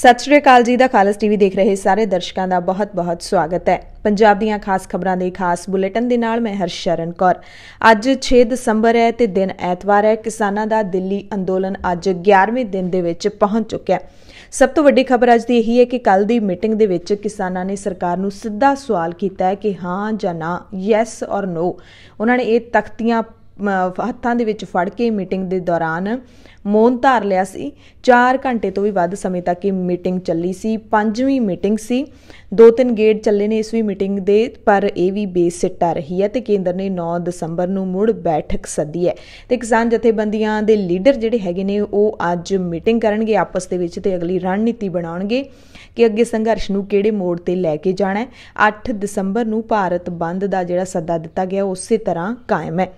ਸਤਿ ਸ਼੍ਰੀ ਅਕਾਲ ਜੀ ਦਾ ਖਾਲਸ ਟੀਵੀ ਦੇਖ ਰਹੇ ਸਾਰੇ ਦਰਸ਼ਕਾਂ ਦਾ ਬਹੁਤ-ਬਹੁਤ ਸਵਾਗਤ ਹੈ ਪੰਜਾਬ ਦੀਆਂ ਖਾਸ ਖਬਰਾਂ ਦੇ ਖਾਸ ਬੁਲੇਟਿਨ ਦੇ ਨਾਲ ਮੈਂ ਸ਼ਰਨ ਕੌਰ ਅੱਜ 6 ਦਸੰਬਰ ਹੈ ਤੇ ਦਿਨ ਐਤਵਾਰ ਹੈ ਕਿਸਾਨਾਂ ਦਾ ਦਿੱਲੀ ਅੰਦੋਲਨ ਅੱਜ 11ਵੇਂ ਦਿਨ ਦੇ ਵਿੱਚ ਪਹੁੰਚ ਚੁੱਕਿਆ ਹੈ ਸਭ ਤੋਂ ਵੱਡੀ ਖਬਰ ਅੱਜ ਦੀ ਇਹੀ ਹੈ ਕਿ ਕੱਲ ਦੀ ਮੀਟਿੰਗ ਦੇ ਵਿੱਚ ਕਿਸਾਨਾਂ ਨੇ ਸਰਕਾਰ ਨੂੰ ਸਿੱਧਾ ਸਵਾਲ ਕੀਤਾ ਹੈ ਕਿ ਹਾਂ ਜਾਂ ਨਾ ਯੈਸ ਔਰ ਨੋ ਉਹਨਾਂ ਨੇ ਇਹ ਤਖਤੀਆਂ ਹੱਥਾਂ ਦੇ ਵਿੱਚ ਫੜ ਕੇ ਮੀਟਿੰਗ ਦੇ ਦੌਰਾਨ ਮੌਨ ਧਾਰ ਲਿਆ ਸੀ 4 ਘੰਟੇ ਤੋਂ ਵੀ ਵੱਧ ਸਮੇਂ ਤੱਕ ਇਹ ਮੀਟਿੰਗ ਚੱਲੀ ਸੀ ਪੰਜਵੀਂ ਮੀਟਿੰਗ ਸੀ ਦੋ ਤਿੰਨ ਗੇਟ ਚੱਲੇ ਨੇ ਇਸ ਵੀ ਮੀਟਿੰਗ ਦੇ ਪਰ ਇਹ ਵੀ ਸਿੱਟਾ ਰਹੀ ਹੈ ਤੇ ਕੇਂਦਰ ਨੇ 9 ਦਸੰਬਰ ਨੂੰ ਮੁੜ ਬੈਠਕ ਸੱਦੀ ਹੈ ਤੇ ਕਿਸਾਨ ਜਥੇਬੰਦੀਆਂ ਦੇ ਲੀਡਰ ਜਿਹੜੇ ਹੈਗੇ ਨੇ ਉਹ ਅੱਜ ਮੀਟਿੰਗ ਕਰਨਗੇ ਆਪਸ ਦੇ ਵਿੱਚ ਤੇ ਅਗਲੀ ਰਣਨੀਤੀ ਬਣਾਉਣਗੇ ਕਿ ਅੱਗੇ ਸੰਘਰਸ਼ ਨੂੰ ਕਿਹੜੇ ਮੋੜ ਤੇ ਲੈ ਕੇ ਜਾਣਾ ਹੈ 8 ਦਸੰਬਰ ਨੂੰ ਭਾਰਤ ਬੰਦ ਦਾ ਜਿਹੜਾ ਸੱਦਾ ਦਿੱਤਾ ਗਿਆ ਉਸੇ ਤਰ੍ਹਾਂ ਕਾਇਮ ਹੈ